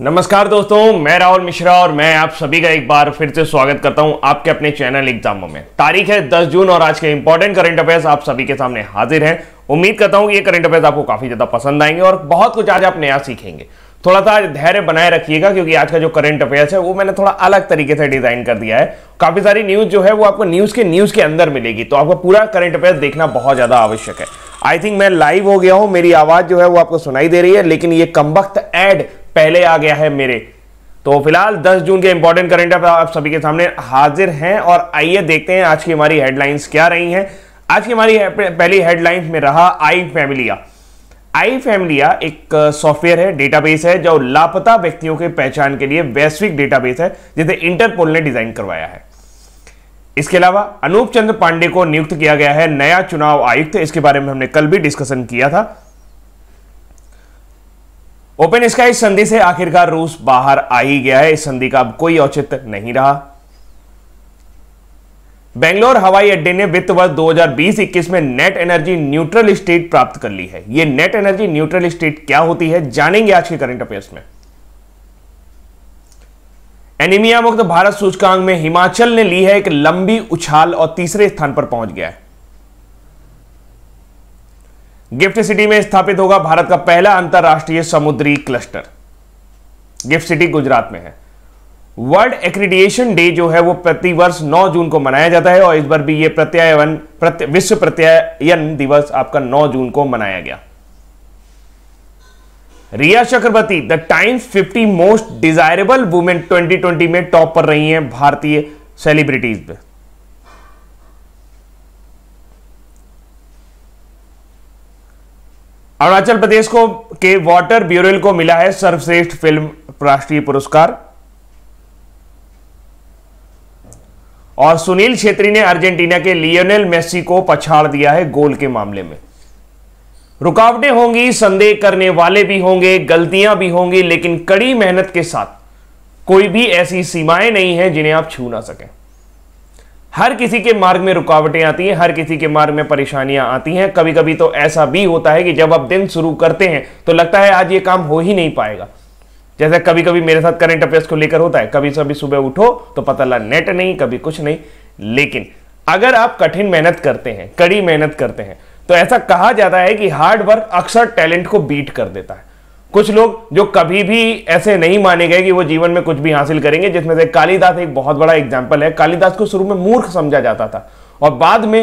नमस्कार दोस्तों मैं राहुल मिश्रा और मैं आप सभी का एक बार फिर से स्वागत करता हूं आपके अपने चैनल एग्जामों में तारीख है 10 जून और आज के इंपॉर्टेंट करंट अफेयर्स आप सभी के सामने हाजिर हैं उम्मीद करता हूं कि ये करंट अफेयर्स आपको काफी ज्यादा पसंद आएंगे और बहुत कुछ आज आप नया सीखेंगे थोड़ा सा धैर्य बनाए रखिएगा क्योंकि आज का जो करंट अफेयर्स है वो मैंने थोड़ा अलग तरीके से डिजाइन कर दिया है काफी सारी न्यूज जो है वो आपको न्यूज के न्यूज के अंदर मिलेगी तो आपको पूरा करंट अफेयर्स देखना बहुत ज्यादा आवश्यक है आई थिंक मैं लाइव हो गया हूं मेरी आवाज जो है वो आपको सुनाई दे रही है लेकिन ये कमबख्त एड पहले आ गया है मेरे तो फिलहाल 10 जून के इंपॉर्टेंट करेंट अफेयर आप सभी के सामने हाजिर हैं और आइए देखते हैं आज की हमारी हेडलाइंस क्या रही हैं आज की हमारी पहली हेडलाइंस में रहा आई फैमिलिया आई फैमिलिया एक सॉफ्टवेयर है डेटाबेस है जो लापता व्यक्तियों के पहचान के लिए वैश्विक डेटाबेस है जिसे इंटरपोल ने डिजाइन करवाया है इसके अलावा अनूप चंद्र पांडे को नियुक्त किया गया है नया चुनाव आयुक्त इसके बारे में हमने कल भी डिस्कशन किया था ओपन स्काई संधि से आखिरकार रूस बाहर आ ही गया है इस संधि का अब कोई औचित्य नहीं रहा बेंगलोर हवाई अड्डे ने वित्त वर्ष 2020-21 में नेट एनर्जी न्यूट्रल स्टेट प्राप्त कर ली है यह नेट एनर्जी न्यूट्रल स्टेट क्या होती है जानेंगे आज के करंट अफेयर्स में एनीमिया मुक्त भारत सूचकांक में हिमाचल ने ली है एक लंबी उछाल और तीसरे स्थान पर पहुंच गया है गिफ्ट सिटी में स्थापित होगा भारत का पहला अंतर्राष्ट्रीय समुद्री क्लस्टर गिफ्ट सिटी गुजरात में है वर्ल्ड एक्रीडिएशन डे जो है वो प्रतिवर्ष 9 जून को मनाया जाता है और इस बार भी ये प्रत्यायन प्रत्य, विश्व प्रत्यायन दिवस आपका 9 जून को मनाया गया Rhea Chakraborty the Times 50 most desirable women 2020 में टॉप पर रही हैं भारतीय सेलिब्रिटीज अरुणाचल प्रदेश को के वाटर ब्यूरल को मिला है सर्वश्रेष्ठ फिल्म राष्ट्रीय पुरस्कार और सुनील छेत्री ने अर्जेंटीना के लियोनेल मेसी को पछाड़ दिया है गोल के मामले में रुकावटें होंगी संदेह करने वाले भी होंगे गलतियां भी होंगी लेकिन कड़ी मेहनत के साथ कोई भी ऐसी सीमाएं नहीं है जिन्हें आप छू ना सकें हर किसी के मार्ग में रुकावटें आती हैं हर किसी के मार्ग में परेशानियां आती हैं कभी कभी तो ऐसा भी होता है कि जब आप दिन शुरू करते हैं तो लगता है आज ये काम हो ही नहीं पाएगा जैसे कभी कभी मेरे साथ करंट अफेयर्स को लेकर होता है कभी सभी सुबह उठो तो पता लगा नेट नहीं कभी कुछ नहीं लेकिन अगर आप कठिन मेहनत करते हैं कड़ी मेहनत करते हैं तो ऐसा कहा जाता है कि हार्ड वर्क अक्सर टैलेंट को बीट कर देता है कुछ लोग जो कभी भी ऐसे नहीं माने गए कि वो जीवन में कुछ भी हासिल करेंगे जिसमें से कालिदास एक बहुत बड़ा एग्जाम्पल है कालिदास को शुरू में मूर्ख समझा जाता था और बाद में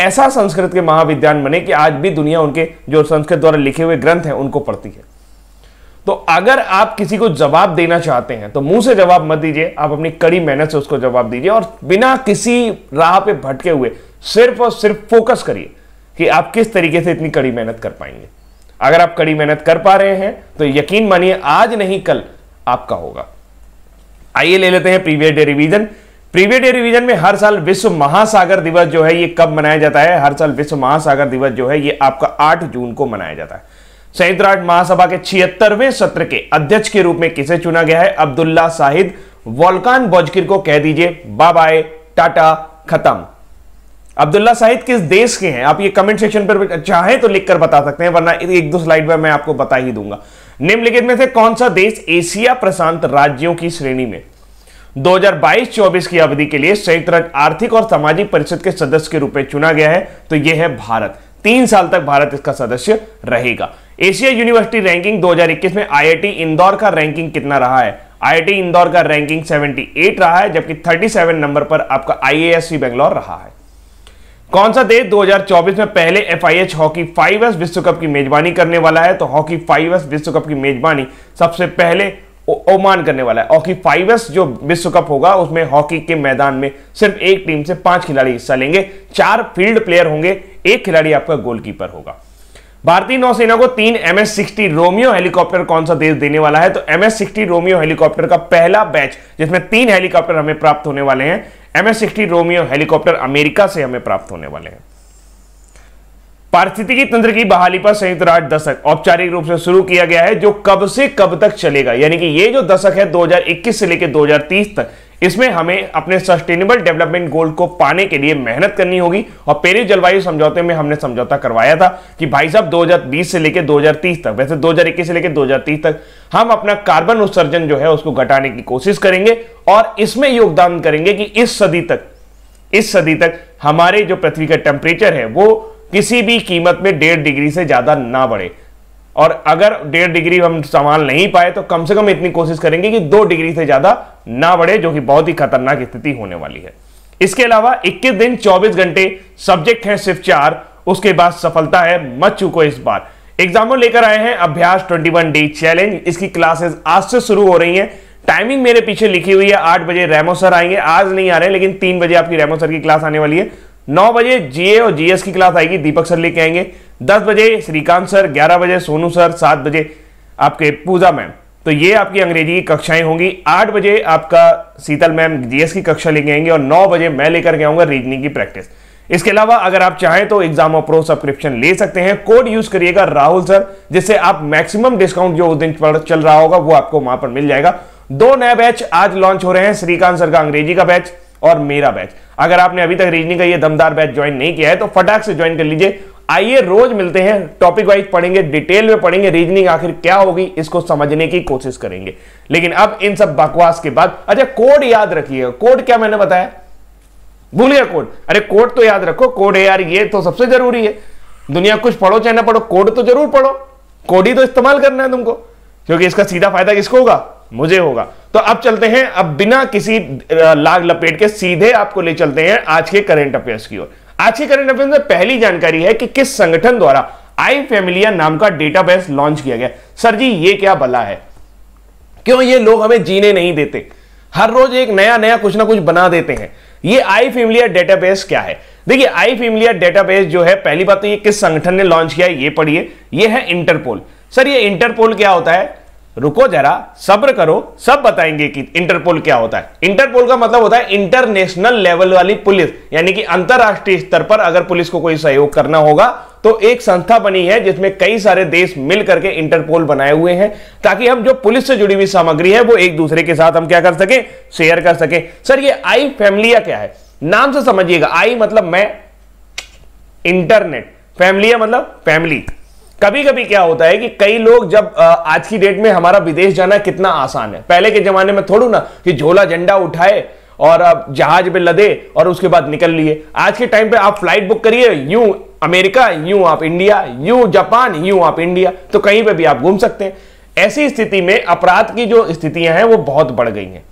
ऐसा संस्कृत के महाविद्यान बने कि आज भी दुनिया उनके जो संस्कृत द्वारा लिखे हुए ग्रंथ हैं उनको पढ़ती है तो अगर आप किसी को जवाब देना चाहते हैं तो मुंह से जवाब मत दीजिए आप अपनी कड़ी मेहनत से उसको जवाब दीजिए और बिना किसी राह पे भटके हुए सिर्फ और सिर्फ फोकस करिए कि आप किस तरीके से इतनी कड़ी मेहनत कर पाएंगे अगर आप कड़ी मेहनत कर पा रहे हैं तो यकीन मानिए आज नहीं कल आपका होगा आइए ले लेते हैं previous day revision previous day revision में हर साल विश्व महासागर दिवस जो है ये कब मनाया जाता है हर साल विश्व महासागर दिवस जो है ये आपका 8 जून को मनाया जाता है संयुक्त राष्ट्र महासभा के छिहत्तरवें सत्र के अध्यक्ष के रूप में किसे चुना गया है अब्दुल्ला साहिद वॉलकान बॉजकिर को कह दीजिए बाय टाटा खत्म अब्दुल्ला साहिद किस देश के हैं आप ये कमेंट सेक्शन पर चाहें तो लिखकर बता सकते हैं वरना एक दो स्लाइड में मैं आपको बता ही दूंगा निम्नलिखित में से कौन सा देश एशिया प्रशांत राज्यों की श्रेणी में 2022-24 की अवधि के लिए संयुक्त राज्य आर्थिक और सामाजिक परिषद के सदस्य के रूप में चुना गया है तो यह है भारत तीन साल तक भारत इसका सदस्य रहेगा एशिया यूनिवर्सिटी रैंकिंग 2021 में आईआईटी इंदौर का रैंकिंग कितना रहा है आईआईटी इंदौर का रैंकिंग 78 रहा है जबकि 37 नंबर पर आपका आईएएससी बेंगलौर रहा है कौन सा देश 2024 में पहले F I H hockey five S विश्व कप की मेजबानी करने वाला है तो हॉकी फाइव एस विश्व कप की मेजबानी सबसे पहले ओमान करने वाला है हॉकी एस जो विश्व कप होगा उसमें हॉकी के मैदान में सिर्फ एक टीम से पांच खिलाड़ी हिस्सा लेंगे चार फील्ड प्लेयर होंगे एक खिलाड़ी आपका गोलकीपर होगा भारतीय नौसेना को तीन M S sixty Romeo helicopter कौन सा देश देने वाला है तो M S sixty Romeo helicopter का पहला बैच जिसमें तीन हेलीकॉप्टर हमें प्राप्त होने वाले हैं M S sixty Romeo helicopter America से हमें प्राप्त होने वाले हैं पारिस्थितिकी तंत्र की बहाली पर संयुक्त राष्ट्र दशक औपचारिक रूप से शुरू किया गया है जो कब से कब तक चलेगा यानी कि ये जो दशक है 2021 से लेकर 2030 तक इसमें हमें अपने सस्टेनेबल डेवलपमेंट गोल को पाने के लिए मेहनत करनी होगी और पेरिस जलवायु समझौते में हमने समझौता करवाया था कि भाई साहब 2020 से लेकर 2030 तक वैसे 2021 से लेकर 2030 तक हम अपना कार्बन उत्सर्जन जो है उसको घटाने की कोशिश करेंगे और इसमें योगदान करेंगे कि इस सदी तक इस सदी तक हमारे जो पृथ्वी का टेम्परेचर है वो किसी भी कीमत में डेढ़ डिग्री से ज्यादा ना बढ़े और अगर डेढ़ डिग्री हम संभाल नहीं पाए तो कम से कम इतनी कोशिश करेंगे कि दो डिग्री से ज्यादा ना बढ़े जो कि बहुत ही खतरनाक स्थिति होने वाली है इसके अलावा 21 दिन 24 घंटे सब्जेक्ट है सिर्फ चार उसके बाद सफलता है मत चुको इस बार एग्जाम्पल लेकर आए हैं अभ्यास 21 डे चैलेंज इसकी क्लासेस आज से शुरू हो रही हैं टाइमिंग मेरे पीछे लिखी हुई है आठ बजे रेमो सर आएंगे आज नहीं आ रहे लेकिन तीन बजे आपकी रेमो सर की क्लास आने वाली है नौ बजे जीए और जीएस की क्लास आएगी दीपक सर लेके आएंगे दस बजे श्रीकांत सर ग्यारह बजे सोनू सर सात बजे आपके पूजा मैम तो ये आपकी अंग्रेजी की कक्षाएं होंगी आठ बजे आपका शीतल मैम जीएस की कक्षा लेके आएंगे और नौ बजे मैं लेकर के आऊंगा रीजनिंग की प्रैक्टिस इसके अलावा अगर आप चाहें तो एग्जाम प्रो सब्सक्रिप्शन ले सकते हैं कोड यूज करिएगा राहुल सर जिससे आप मैक्सिमम डिस्काउंट जो उस दिन चल रहा होगा वो आपको वहां पर मिल जाएगा दो नए बैच आज लॉन्च हो रहे हैं श्रीकांत सर का अंग्रेजी का बैच और मेरा बैच अगर आपने अभी तक रीजनिंग का ये दमदार बैच ज्वाइन नहीं किया है तो फटाक से ज्वाइन कर लीजिए आइए रोज मिलते हैं टॉपिक वाइज पढ़ेंगे डिटेल में पढ़ेंगे रीजनिंग आखिर क्या होगी इसको समझने की कोशिश करेंगे लेकिन अब इन सब बकवास के बाद अच्छा कोड याद रखिएगा कोड क्या मैंने बताया भूलिए कोड अरे कोड तो याद रखो कोड यार ये तो सबसे जरूरी है दुनिया कुछ पढ़ो चाहे ना पढ़ो कोड तो जरूर पढ़ो कोड ही तो इस्तेमाल करना है तुमको क्योंकि इसका सीधा फायदा किसको होगा मुझे होगा तो अब चलते हैं अब बिना किसी लाग लपेट के सीधे आपको ले चलते हैं आज के करंट अफेयर्स की ओर आज के करंट अफेयर्स में पहली जानकारी है कि किस संगठन द्वारा आई फैमिलिया नाम का डेटाबेस लॉन्च किया गया सर जी ये क्या भला है क्यों ये लोग हमें जीने नहीं देते हर रोज एक नया नया कुछ ना कुछ बना देते हैं ये आई फेमिलिया डेटाबेस क्या है देखिए आई फेमिलिया डेटाबेस जो है पहली बात तो ये किस संगठन ने लॉन्च किया है ये पढ़िए ये है इंटरपोल सर ये इंटरपोल क्या होता है रुको जरा सब्र करो सब बताएंगे कि इंटरपोल क्या होता है इंटरपोल का मतलब होता है इंटरनेशनल लेवल वाली पुलिस यानी कि अंतरराष्ट्रीय स्तर पर अगर पुलिस को कोई सहयोग करना होगा तो एक संस्था बनी है जिसमें कई सारे देश मिल करके इंटरपोल बनाए हुए हैं ताकि हम जो पुलिस से जुड़ी हुई सामग्री है वो एक दूसरे के साथ हम क्या कर सके शेयर कर सके सर ये आई फैमिलिया क्या है नाम से समझिएगा आई मतलब मैं इंटरनेट फैमिलिया मतलब फैमिली कभी कभी क्या होता है कि कई लोग जब आज की डेट में हमारा विदेश जाना कितना आसान है पहले के जमाने में थोड़ू ना कि झोला झंडा उठाए और आप जहाज पे लदे और उसके बाद निकल लिए आज के टाइम पे आप फ्लाइट बुक करिए यू अमेरिका यू आप इंडिया यू जापान यू आप इंडिया तो कहीं पे भी आप घूम सकते हैं ऐसी स्थिति में अपराध की जो स्थितियां हैं वो बहुत बढ़ गई हैं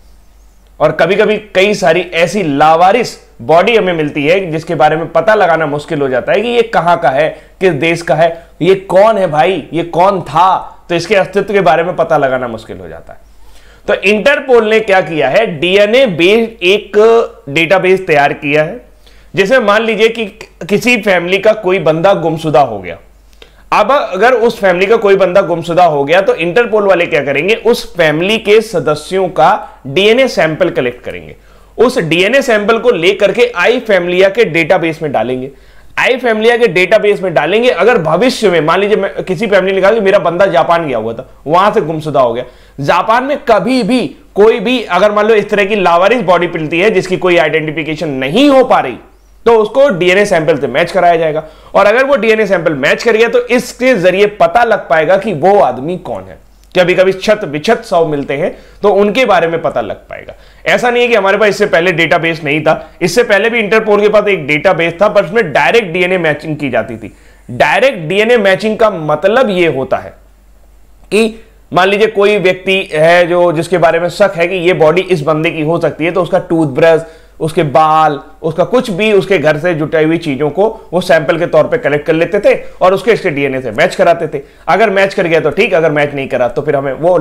और कभी कभी कई सारी ऐसी लावारिस बॉडी हमें मिलती है जिसके बारे में पता लगाना मुश्किल हो जाता है कि ये कहां का है किस देश का है ये कौन है भाई ये कौन था तो इसके अस्तित्व के बारे में पता लगाना मुश्किल हो जाता है तो इंटरपोल ने क्या किया है डीएनए बेस्ड एक डेटाबेस तैयार किया है जिसमें मान लीजिए कि किसी फैमिली का कोई बंदा गुमशुदा हो गया अब अगर उस फैमिली का कोई बंदा गुमशुदा हो गया तो इंटरपोल वाले क्या करेंगे उस फैमिली के सदस्यों का डीएनए सैंपल कलेक्ट करेंगे उस डीएनए सैंपल को लेकर के आई फैमिलिया के डेटाबेस में डालेंगे आई फैमिलिया के डेटाबेस में डालेंगे अगर भविष्य में मान लीजिए किसी फैमिली ने कहा कि मेरा बंदा जापान गया हुआ था वहां से गुमशुदा हो गया जापान में कभी भी कोई भी अगर मान लो इस तरह की लावारिस बॉडी पिलती है जिसकी कोई आइडेंटिफिकेशन नहीं हो पा रही तो उसको डीएनए सैंपल से मैच कराया जाएगा और अगर वो डीएनए सैंपल मैच कर गया तो इसके जरिए पता लग पाएगा कि वो आदमी कौन है कभी कभी छत विछत सौ मिलते हैं तो उनके बारे में पता लग पाएगा ऐसा नहीं है कि हमारे पास इससे पहले डेटाबेस नहीं था इससे पहले भी इंटरपोल के पास एक डेटाबेस था पर उसमें डायरेक्ट डीएनए मैचिंग की जाती थी डायरेक्ट डीएनए मैचिंग का मतलब यह होता है कि मान लीजिए कोई व्यक्ति है जो जिसके बारे में शक है कि ये बॉडी इस बंदे की हो सकती है तो उसका टूथब्रश उसके बाल उसका कुछ भी उसके घर से जुटाई हुई चीजों को वो सैंपल के तौर पे कलेक्ट कर लेते थे और उसके इसके डीएनए से मैच कराते थे अगर मैच कर गया तो ठीक अगर मैच नहीं करा तो फिर हमें वो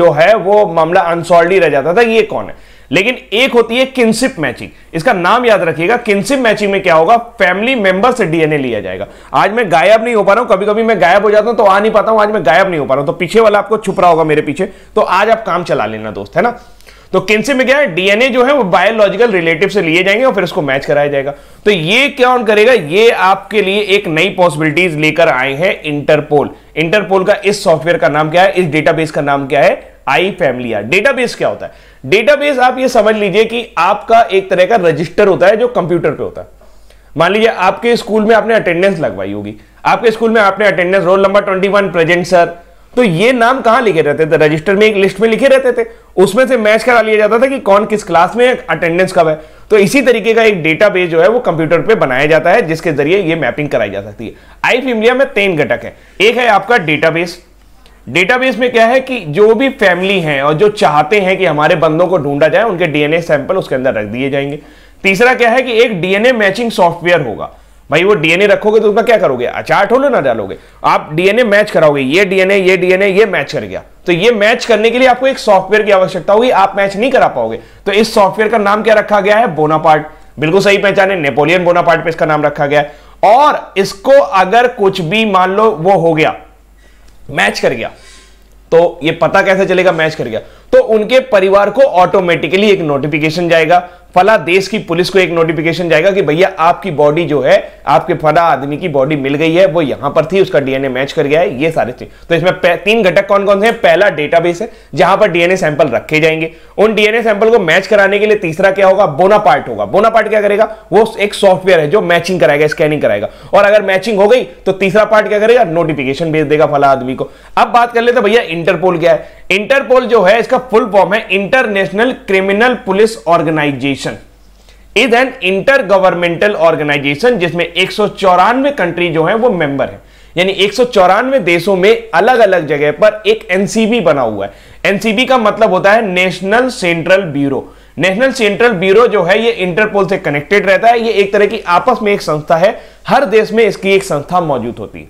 जो है वो मामला अनसॉल्व ही रह जाता था ये कौन है लेकिन एक होती है किनशिप मैचिंग इसका नाम याद रखिएगा किनशिप मैचिंग में क्या होगा फैमिली मेंबर से डीएनए लिया जाएगा आज मैं गायब नहीं हो पा रहा हूं कभी कभी मैं गायब हो जाता हूं तो आ नहीं पाता हूं आज मैं गायब नहीं हो पा रहा हूं तो पीछे वाला आपको छुप रहा होगा मेरे पीछे तो आज आप काम चला लेना दोस्त है ना तो किनसे में क्या है डीएनए जो है वो बायोलॉजिकल रिलेटिव से लिए जाएंगे और फिर उसको मैच कराया जाएगा तो ये क्या ऑन करेगा ये आपके लिए एक नई पॉसिबिलिटीज लेकर आए हैं इंटरपोल इंटरपोल का इस सॉफ्टवेयर का नाम क्या है इस डेटाबेस का नाम क्या है आई फैमिली डेटाबेस क्या होता है डेटाबेस आप ये समझ लीजिए कि आपका एक तरह का रजिस्टर होता है जो कंप्यूटर पे होता है मान लीजिए आपके स्कूल में आपने अटेंडेंस लगवाई होगी आपके स्कूल में आपने attendance roll number one present sir तो ये नाम कहां लिखे रहते थे रजिस्टर में एक लिस्ट में लिखे रहते थे उसमें से मैच करा लिया जाता था कि कौन किस क्लास में अटेंडेंस कब है तो इसी तरीके का एक डेटा जो है वो कंप्यूटर पे बनाया जाता है जिसके जरिए ये मैपिंग कराई जा सकती है आई इंडिया में तीन घटक है एक है आपका डेटाबेस डेटाबेस में क्या है कि जो भी फैमिली हैं और जो चाहते हैं कि हमारे बंदों को ढूंढा जाए उनके डीएनए सैंपल उसके अंदर रख दिए जाएंगे तीसरा क्या है कि एक डीएनए मैचिंग सॉफ्टवेयर होगा भाई वो डीएनए रखोगे तो उसमें क्या करोगे अचार ठोलो ना डालोगे आप डीएनए मैच कराओगे ये डीएनए ये डीएनए ये मैच कर गया तो ये मैच करने के लिए आपको एक सॉफ्टवेयर की आवश्यकता होगी आप मैच नहीं करा पाओगे तो इस सॉफ्टवेयर का नाम क्या रखा गया है बोनापार्ट बिल्कुल सही पहचाने नेपोलियन बोनापार्ट पे इसका नाम रखा गया है और इसको अगर कुछ भी मान लो वो हो गया मैच कर गया तो ये पता कैसे चलेगा मैच कर गया तो उनके परिवार को ऑटोमेटिकली एक नोटिफिकेशन जाएगा फला देश की पुलिस को एक नोटिफिकेशन जाएगा कि भैया आपकी बॉडी जो है आपके फला आदमी की बॉडी मिल गई है वो यहां पर थी उसका डीएनए मैच कर गया है ये सारे चीज तो इसमें तीन घटक कौन कौन से हैं पहला डेटाबेस है जहां पर डीएनए सैंपल रखे जाएंगे उन डीएनए सैंपल को मैच कराने के लिए तीसरा क्या होगा बोना होगा बोना क्या करेगा वो एक सॉफ्टवेयर है जो मैचिंग कराएगा स्कैनिंग कराएगा और अगर मैचिंग हो गई तो तीसरा पार्ट क्या करेगा नोटिफिकेशन भेज देगा फला आदमी को अब बात कर लेते भैया इंटरपोल क्या है इंटरपोल जो है इसका फुल फॉर्म है international criminal police organisation is an intergovernmental organisation जिसमें एक सौ कंट्री जो है वो मेंबर है यानी एक देशों में अलग अलग जगह पर एक एनसीबी बना हुआ है एनसीबी का मतलब होता है national central bureau national central bureau जो है ये इंटरपोल से कनेक्टेड रहता है ये एक तरह की आपस में एक संस्था है हर देश में इसकी एक संस्था मौजूद होती है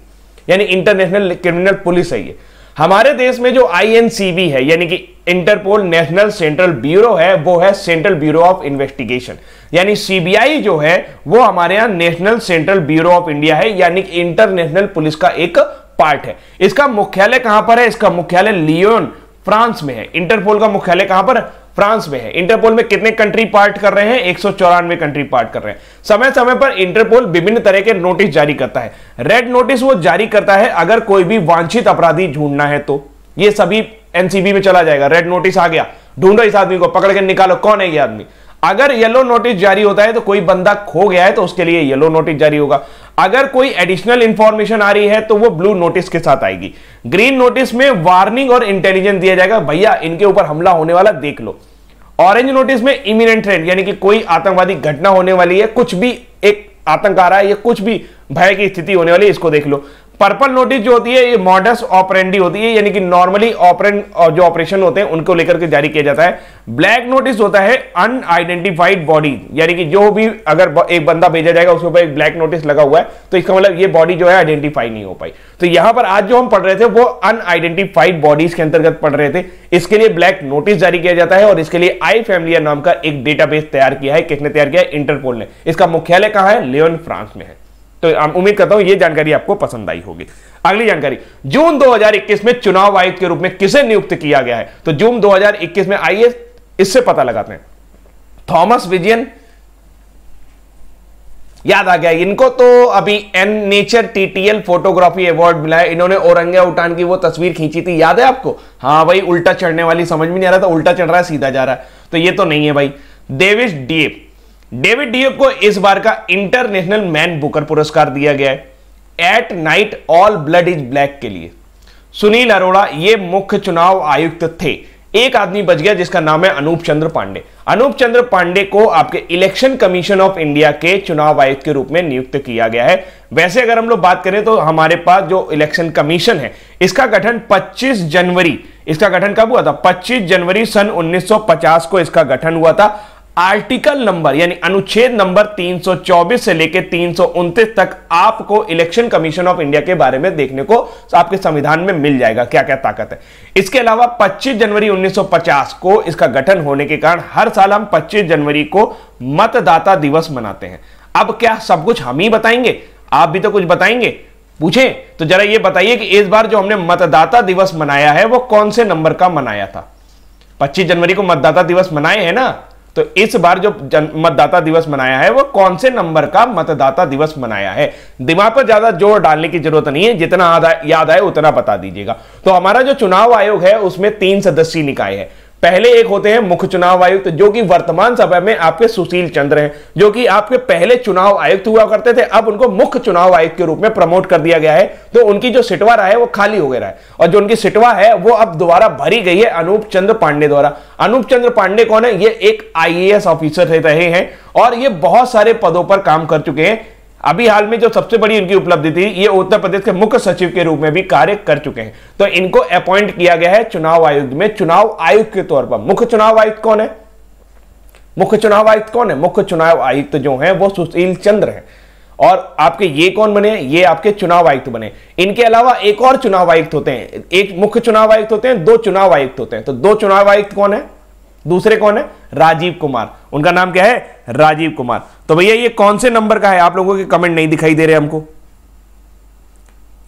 यानी इंटरनेशनल क्रिमिनल पुलिस है ये हमारे देश में जो आईएनसीबी है यानी कि इंटरपोल नेशनल सेंट्रल ब्यूरो है वो है सेंट्रल ब्यूरो ऑफ इन्वेस्टिगेशन यानी सीबीआई जो है वो हमारे यहां national central bureau of India है यानी कि इंटरनेशनल पुलिस का एक पार्ट है इसका मुख्यालय कहां पर है इसका मुख्यालय लियोन फ्रांस में है इंटरपोल का मुख्यालय कहां पर फ्रांस में है इंटरपोल में कितने कंट्री पार्ट कर रहे हैं एक कंट्री पार्ट कर रहे हैं समय समय पर इंटरपोल विभिन्न तरह के नोटिस जारी करता है रेड नोटिस वो जारी करता है अगर कोई भी वांछित अपराधी ढूंढना है तो ये सभी एनसीबी में चला जाएगा रेड नोटिस आ गया ढूंढो इस आदमी को पकड़ के निकालो कौन है ये आदमी अगर येलो नोटिस जारी होता है तो कोई बंदा खो गया है तो उसके लिए येलो नोटिस जारी होगा अगर कोई एडिशनल इंफॉर्मेशन आ रही है तो वो ब्लू नोटिस के साथ आएगी ग्रीन नोटिस में वार्निंग और इंटेलिजेंस दिया जाएगा भैया इनके ऊपर हमला होने वाला देख लो ऑरेंज नोटिस में इमिनेंट ट्रेंड यानी कि कोई आतंकवादी घटना होने वाली है कुछ भी एक आतंक आ रहा है या कुछ भी भय की स्थिति होने वाली है इसको देख लो पर्पल नोटिस जो होती है ये मॉडस ऑपरेंडी होती है यानी कि नॉर्मली ऑपरेंड जो ऑपरेशन होते हैं उनको लेकर के जारी किया जाता है ब्लैक नोटिस होता है अनआइडेंटिफाइड बॉडी यानी कि जो भी अगर एक बंदा भेजा जाएगा उसके ऊपर एक ब्लैक नोटिस लगा हुआ है तो इसका मतलब ये बॉडी जो है आइडेंटिफाई नहीं हो पाई तो यहां पर आज जो हम पढ़ रहे थे वो अनआइडेंटिफाइड बॉडीज के अंतर्गत पढ़ रहे थे इसके लिए ब्लैक नोटिस जारी किया जाता है और इसके लिए आई फैमिलिया नाम का एक डेटाबेस तैयार किया है किसने तैयार किया है इंटरपोल ने इसका मुख्यालय कहा है लियोन फ्रांस में है तो उम्मीद करता हूं यह जानकारी आपको पसंद आई होगी अगली जानकारी जून 2021 में चुनाव आयुक्त के रूप में किसे नियुक्त किया गया है तो जून 2021 में आइए इससे पता लगाते हैं थॉमस विजयन याद आ गया इनको तो अभी an nature TTL photography award मिला है इन्होंने औरंगा उठान की वो तस्वीर खींची थी याद है आपको हाँ भाई उल्टा चढ़ने वाली समझ में नहीं आ रहा था उल्टा चढ़ रहा है सीधा जा रहा है तो ये तो नहीं है भाई देविश डीप डेविड डीओ को इस बार का इंटरनेशनल मैन बुकर पुरस्कार दिया गया है at night all blood is black के लिए सुनील अरोड़ा ये मुख्य चुनाव आयुक्त थे एक आदमी बच गया जिसका नाम है अनूप चंद्र पांडे अनूप चंद्र पांडे को आपके इलेक्शन कमीशन ऑफ इंडिया के चुनाव आयुक्त के रूप में नियुक्त किया गया है वैसे अगर हम लोग बात करें तो हमारे पास जो इलेक्शन कमीशन है इसका गठन 25 जनवरी इसका गठन कब हुआ था 25 जनवरी सन 1950 को इसका गठन हुआ था आर्टिकल नंबर यानी अनुच्छेद नंबर 324 से लेकर तीन तक आपको इलेक्शन कमीशन ऑफ इंडिया के बारे में देखने को आपके संविधान में मिल जाएगा क्या क्या ताकत है इसके अलावा 25 जनवरी 1950 को इसका गठन होने के कारण हर साल हम 25 जनवरी को मतदाता दिवस मनाते हैं अब क्या सब कुछ हम ही बताएंगे आप भी तो कुछ बताएंगे पूछे तो जरा यह बताइए कि इस बार जो हमने मतदाता दिवस मनाया है वो कौन से नंबर का मनाया था पच्चीस जनवरी को मतदाता दिवस मनाए हैं ना तो इस बार जो मतदाता दिवस मनाया है वो कौन से नंबर का मतदाता दिवस मनाया है दिमाग पर ज्यादा जोर डालने की जरूरत नहीं है जितना याद आए उतना बता दीजिएगा तो हमारा जो चुनाव आयोग है उसमें तीन सदस्यीय निकाय है पहले एक होते हैं मुख्य चुनाव आयुक्त जो कि वर्तमान समय में आपके सुशील चंद्र हैं जो कि आपके पहले चुनाव आयुक्त हुआ करते थे अब उनको मुख्य चुनाव आयुक्त के रूप में प्रमोट कर दिया गया है तो उनकी जो सिटवा रहा है वो खाली हो गया है और जो उनकी सिटवा है वो अब दोबारा भरी गई है अनूप चंद्र पांडे द्वारा अनूप चंद्र पांडे कौन है ये एक आई ऑफिसर रहे हैं और ये बहुत सारे पदों पर काम कर चुके हैं अभी हाल में जो सबसे बड़ी इनकी उपलब्धि थी ये उत्तर प्रदेश के मुख्य सचिव के रूप में भी कार्य कर चुके हैं तो इनको अपॉइंट किया गया है चुनाव आयुक्त में चुनाव आयुक्त के तौर पर मुख्य चुनाव आयुक्त कौन है मुख्य चुनाव आयुक्त कौन है मुख्य चुनाव आयुक्त जो है वो सुशील चंद्र है और आपके ये कौन बने ये आपके चुनाव आयुक्त बने इनके अलावा एक और चुनाव आयुक्त होते हैं एक मुख्य चुनाव आयुक्त होते हैं दो चुनाव आयुक्त होते हैं तो दो चुनाव आयुक्त कौन है दूसरे कौन है राजीव कुमार उनका नाम क्या है राजीव कुमार तो भैया ये कौन से नंबर का है आप लोगों के कमेंट नहीं दिखाई दे रहे हमको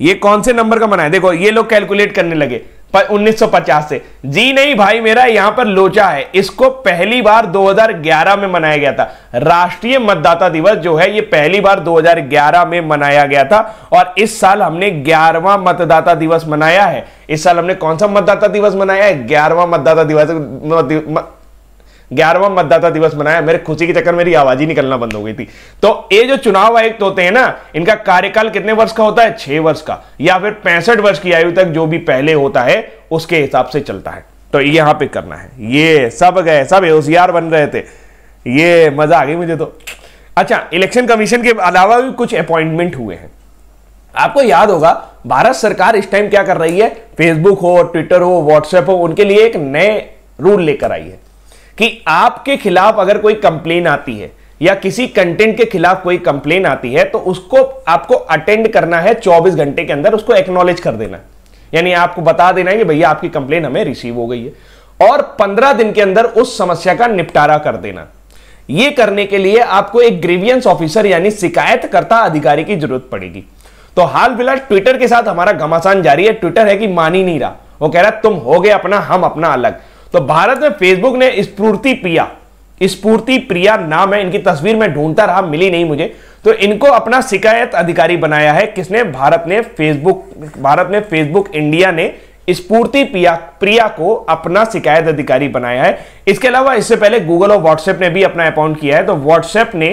ये कौन से नंबर का मना है देखो ये लोग कैलकुलेट करने लगे 1950 से जी नहीं भाई मेरा यहां पर लोचा है इसको पहली बार 2011 में मनाया गया था राष्ट्रीय मतदाता दिवस जो है ये पहली बार 2011 में मनाया गया था और इस साल हमने ग्यारहवा मतदाता दिवस मनाया है इस साल हमने कौन सा मतदाता दिवस मनाया है ग्यारहवा मतदाता दिवस ग्यारहवा मतदाता दिवस मनाया मेरे खुशी के चक्कर मेरी आवाज ही निकलना बंद हो गई थी तो ये जो चुनाव आयुक्त होते हैं ना इनका कार्यकाल कितने वर्ष का होता है छह वर्ष का या फिर पैंसठ वर्ष की आयु तक जो भी पहले होता है उसके हिसाब से चलता है तो यहां पे करना है ये सब गए सब होशियार बन रहे थे ये मजा आ गई मुझे तो अच्छा इलेक्शन कमीशन के अलावा भी कुछ अपॉइंटमेंट हुए हैं आपको याद होगा भारत सरकार इस टाइम क्या कर रही है फेसबुक हो ट्विटर हो व्हाट्सएप हो उनके लिए एक नए रूल लेकर आई है कि आपके खिलाफ अगर कोई कंप्लेन आती है या किसी कंटेंट के खिलाफ कोई कंप्लेन आती है तो उसको आपको अटेंड करना है 24 घंटे के अंदर उसको एक्नोलेज कर देना यानी आपको बता देना है कि भैया आपकी कंप्लेन हमें रिसीव हो गई है और 15 दिन के अंदर उस समस्या का निपटारा कर देना यह करने के लिए आपको एक ग्रीवियंस ऑफिसर यानी शिकायतकर्ता अधिकारी की जरूरत पड़ेगी तो हाल फिलहाल ट्विटर के साथ हमारा घमासान जारी है ट्विटर है कि मान ही नहीं रहा वो कह रहा तुम हो गए अपना हम अपना अलग तो भारत में फेसबुक ने स्पूर्ति प्रिया स्पूर्ति प्रिया नाम है इनकी तस्वीर में ढूंढता रहा मिली नहीं मुझे तो इनको अपना शिकायत अधिकारी बनाया है किसने भारत ने फेसबुक भारत ने फेसबुक इंडिया ने स्पूर्ति प्रिया प्रिया को अपना शिकायत अधिकारी बनाया है इसके अलावा इससे पहले गूगल और व्हाट्सएप ने भी अपना अपॉइंट किया है तो व्हाट्सएप ने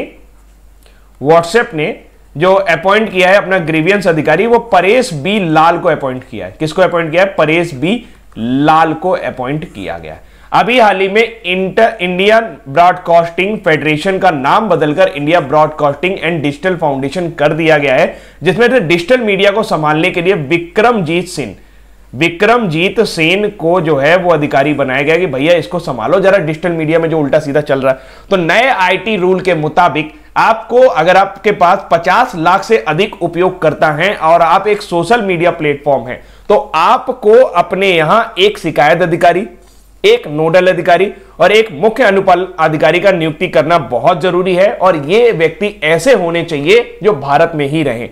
व्हाट्सएप ने जो अपॉइंट किया है अपना ग्रीवियंस अधिकारी वो परेश बी लाल को अपॉइंट किया है किसको अपॉइंट किया है परेश बी लाल को अपॉइंट किया गया अभी हाल ही में इंटर इंडियन ब्रॉडकास्टिंग फेडरेशन का नाम बदलकर India broadcasting and digital foundation कर दिया गया है जिसमें से डिजिटल मीडिया को संभालने के लिए विक्रमजीत सिंह विक्रमजीत सेन को जो है वो अधिकारी बनाया गया कि भैया इसको संभालो जरा डिजिटल मीडिया में जो उल्टा सीधा चल रहा है तो नए आईटी रूल के मुताबिक आपको अगर आपके पास 50 लाख से अधिक उपयोगकर्ता हैं और आप एक सोशल मीडिया प्लेटफॉर्म है तो आपको अपने यहां एक शिकायत अधिकारी एक नोडल अधिकारी और एक मुख्य अनुपाल अधिकारी का नियुक्ति करना बहुत जरूरी है और ये व्यक्ति ऐसे होने चाहिए जो भारत में ही रहें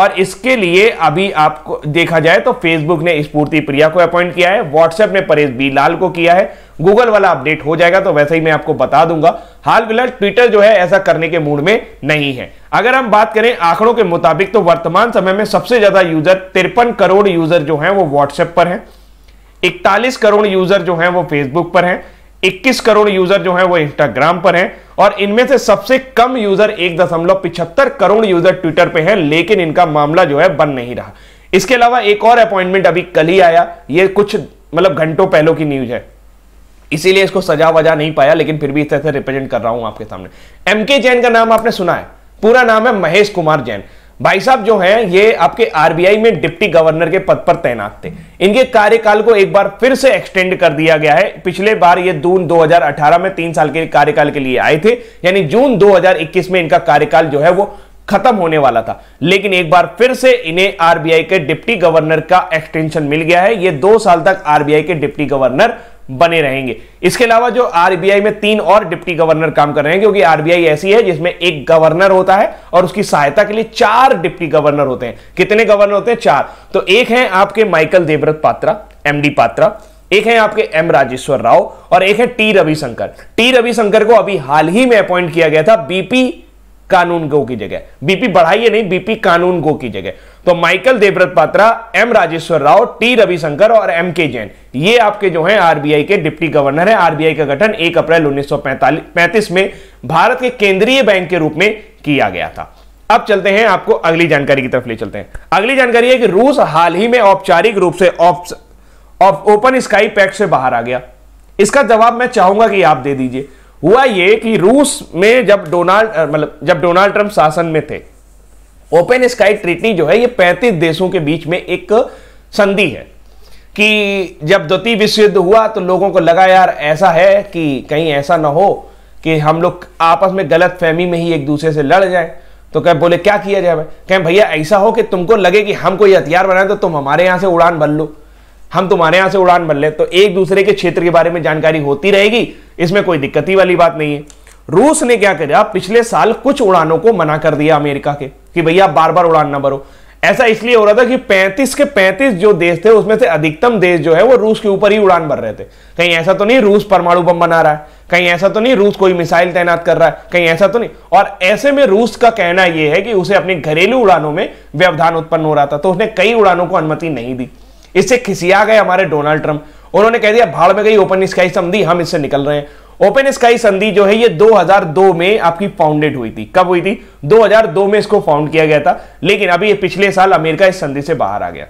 और इसके लिए अभी आपको देखा जाए तो फेसबुक ने स्पूर्ति प्रिया को अपॉइंट किया है व्हाट्सएप ने परेश बी लाल को किया है गूगल वाला अपडेट हो जाएगा तो वैसे ही मैं आपको बता दूंगा हाल फिलहाल ट्विटर जो है ऐसा करने के मूड में नहीं है अगर हम बात करें आंकड़ों के मुताबिक तो वर्तमान समय में सबसे ज्यादा यूजर तिरपन करोड़ यूजर जो है वो व्हाट्सएप पर है इकतालीस करोड़ यूजर जो है वो फेसबुक पर है 21 करोड़ यूजर जो है वो इंस्टाग्राम पर हैं और इनमें से सबसे कम यूजर एक दशमलव पिछहत्तर करोड़ यूजर ट्विटर पे हैं लेकिन इनका मामला जो है बन नहीं रहा इसके अलावा एक और अपॉइंटमेंट अभी कल ही आया ये कुछ मतलब घंटों पहलों की न्यूज है इसीलिए इसको सजा वजा नहीं पाया लेकिन फिर भी इस तरह से रिप्रेजेंट कर रहा हूं आपके सामने एम के जैन का नाम आपने सुना है पूरा नाम है महेश कुमार जैन भाई साहब जो हैं ये आपके आरबीआई में डिप्टी गवर्नर के पद पर तैनात थे इनके कार्यकाल को एक बार फिर से एक्सटेंड कर दिया गया है पिछले बार ये जून 2018 में तीन साल के कार्यकाल के लिए आए थे यानी जून 2021 में इनका कार्यकाल जो है वो खत्म होने वाला था लेकिन एक बार फिर से इन्हें आरबीआई के डिप्टी गवर्नर का एक्सटेंशन मिल गया है ये दो साल तक आरबीआई के डिप्टी गवर्नर बने रहेंगे इसके अलावा जो आरबीआई में तीन और डिप्टी गवर्नर काम कर रहे हैं क्योंकि आरबीआई ऐसी है जिसमें एक गवर्नर होता है और उसकी सहायता के लिए चार डिप्टी गवर्नर होते हैं कितने गवर्नर होते हैं चार तो एक है आपके माइकल देवव्रत पात्रा एमडी पात्रा एक है आपके एम राजेश्वर राव और एक है टी रविशंकर टी रविशंकर को अभी हाल ही में अपॉइंट किया गया था बीपी कानून गो की जगह बीपी बढ़ाइए नहीं बीपी कानून गो की जगह तो Michael Debabrata Patra M Rajeshwar Rao T Ravishankar और एम के जैन ये आपके जो हैं आरबीआई के डिप्टी गवर्नर हैं आरबीआई का गठन 1 अप्रैल उन्नीस में भारत के केंद्रीय बैंक के रूप में किया गया था अब चलते हैं आपको अगली जानकारी की तरफ ले चलते हैं अगली जानकारी है कि रूस हाल ही में औपचारिक रूप से ओपन स्काई पैक्ट से बाहर आ गया इसका जवाब मैं चाहूंगा कि आप दे दीजिए हुआ ये कि रूस में जब डोनाल्ड मतलब जब डोनाल्ड ट्रंप शासन में थे ओपन स्काई ट्रीटी जो है ये 35 देशों के बीच में एक संधि है कि जब द्वितीय विश्व युद्ध हुआ तो लोगों को लगा यार ऐसा है कि कहीं ऐसा ना हो कि हम लोग आपस में गलत फहमी में ही एक दूसरे से लड़ जाए तो कह बोले क्या किया जाए कहें भैया ऐसा हो कि तुमको लगे कि हम कोई हथियार बनाए तो तुम हमारे यहां से उड़ान भर लो हम तुम्हारे यहां से उड़ान भर ले तो एक दूसरे के क्षेत्र के बारे में जानकारी होती रहेगी इसमें कोई दिक्कती वाली बात नहीं है रूस ने क्या किया पिछले साल कुछ उड़ानों को मना कर दिया अमेरिका के कि भैया बार बार उड़ान ना भरो ऐसा इसलिए हो रहा था कि 35 के 35 जो देश थे उसमें से अधिकतम देश जो है वो रूस के ऊपर ही उड़ान भर रहे थे कहीं ऐसा तो नहीं रूस परमाणु बम बना रहा है कहीं ऐसा तो नहीं रूस कोई मिसाइल तैनात कर रहा है कहीं ऐसा तो नहीं और ऐसे में रूस का कहना यह है कि उसे अपनी घरेलू उड़ानों में व्यवधान उत्पन्न हो रहा था तो उसने कई उड़ानों को अनुमति नहीं दी इससे खिसिया गए हमारे डोनाल्ड ट्रंप उन्होंने कह दिया भाड़ में गई ओपन स्काई संधि हम इससे निकल रहे हैं ओपन स्काई संधि जो है ये 2002 में आपकी फाउंडेड हुई थी कब हुई थी 2002 में इसको फाउंड किया गया था लेकिन अभी ये पिछले साल अमेरिका इस संधि से बाहर आ गया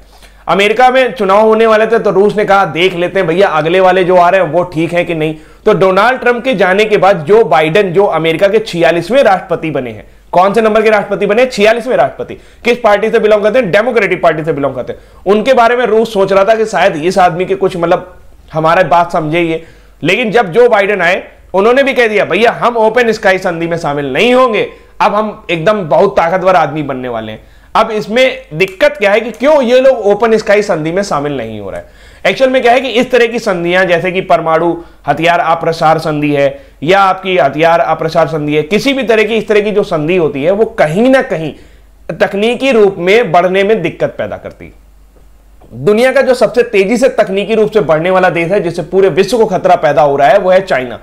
अमेरिका में चुनाव होने वाले थे तो रूस ने कहा देख लेते हैं भैया अगले वाले जो आ रहे हैं वो ठीक है कि नहीं तो डोनाल्ड ट्रंप के जाने के बाद जो बाइडन जो अमेरिका के छियालीसवें राष्ट्रपति बने हैं कौन से नंबर के राष्ट्रपति बने छियालीसवें राष्ट्रपति किस पार्टी से बिलोंग करते हैं डेमोक्रेटिक पार्टी से बिलोंग करते हैं उनके बारे में रूस सोच रहा था कि शायद इस आदमी के कुछ मतलब हमारे बात समझे ये लेकिन जब जो बाइडन आए उन्होंने भी कह दिया भैया हम ओपन स्काई संधि में शामिल नहीं होंगे अब हम एकदम बहुत ताकतवर आदमी बनने वाले हैं अब इसमें दिक्कत क्या है कि क्यों ये लोग ओपन स्काई संधि में शामिल नहीं हो रहा है एक्चुअल में क्या है कि इस तरह की संधियां जैसे कि परमाणु हथियार अप्रसार संधि है या आपकी हथियार अप्रसार संधि है किसी भी तरह की इस तरह की जो संधि होती है वो कहीं ना कहीं तकनीकी रूप में बढ़ने में दिक्कत पैदा करती है दुनिया का जो सबसे तेजी से तकनीकी रूप से बढ़ने वाला देश है जिससे पूरे विश्व को खतरा पैदा हो रहा है वो है चाइना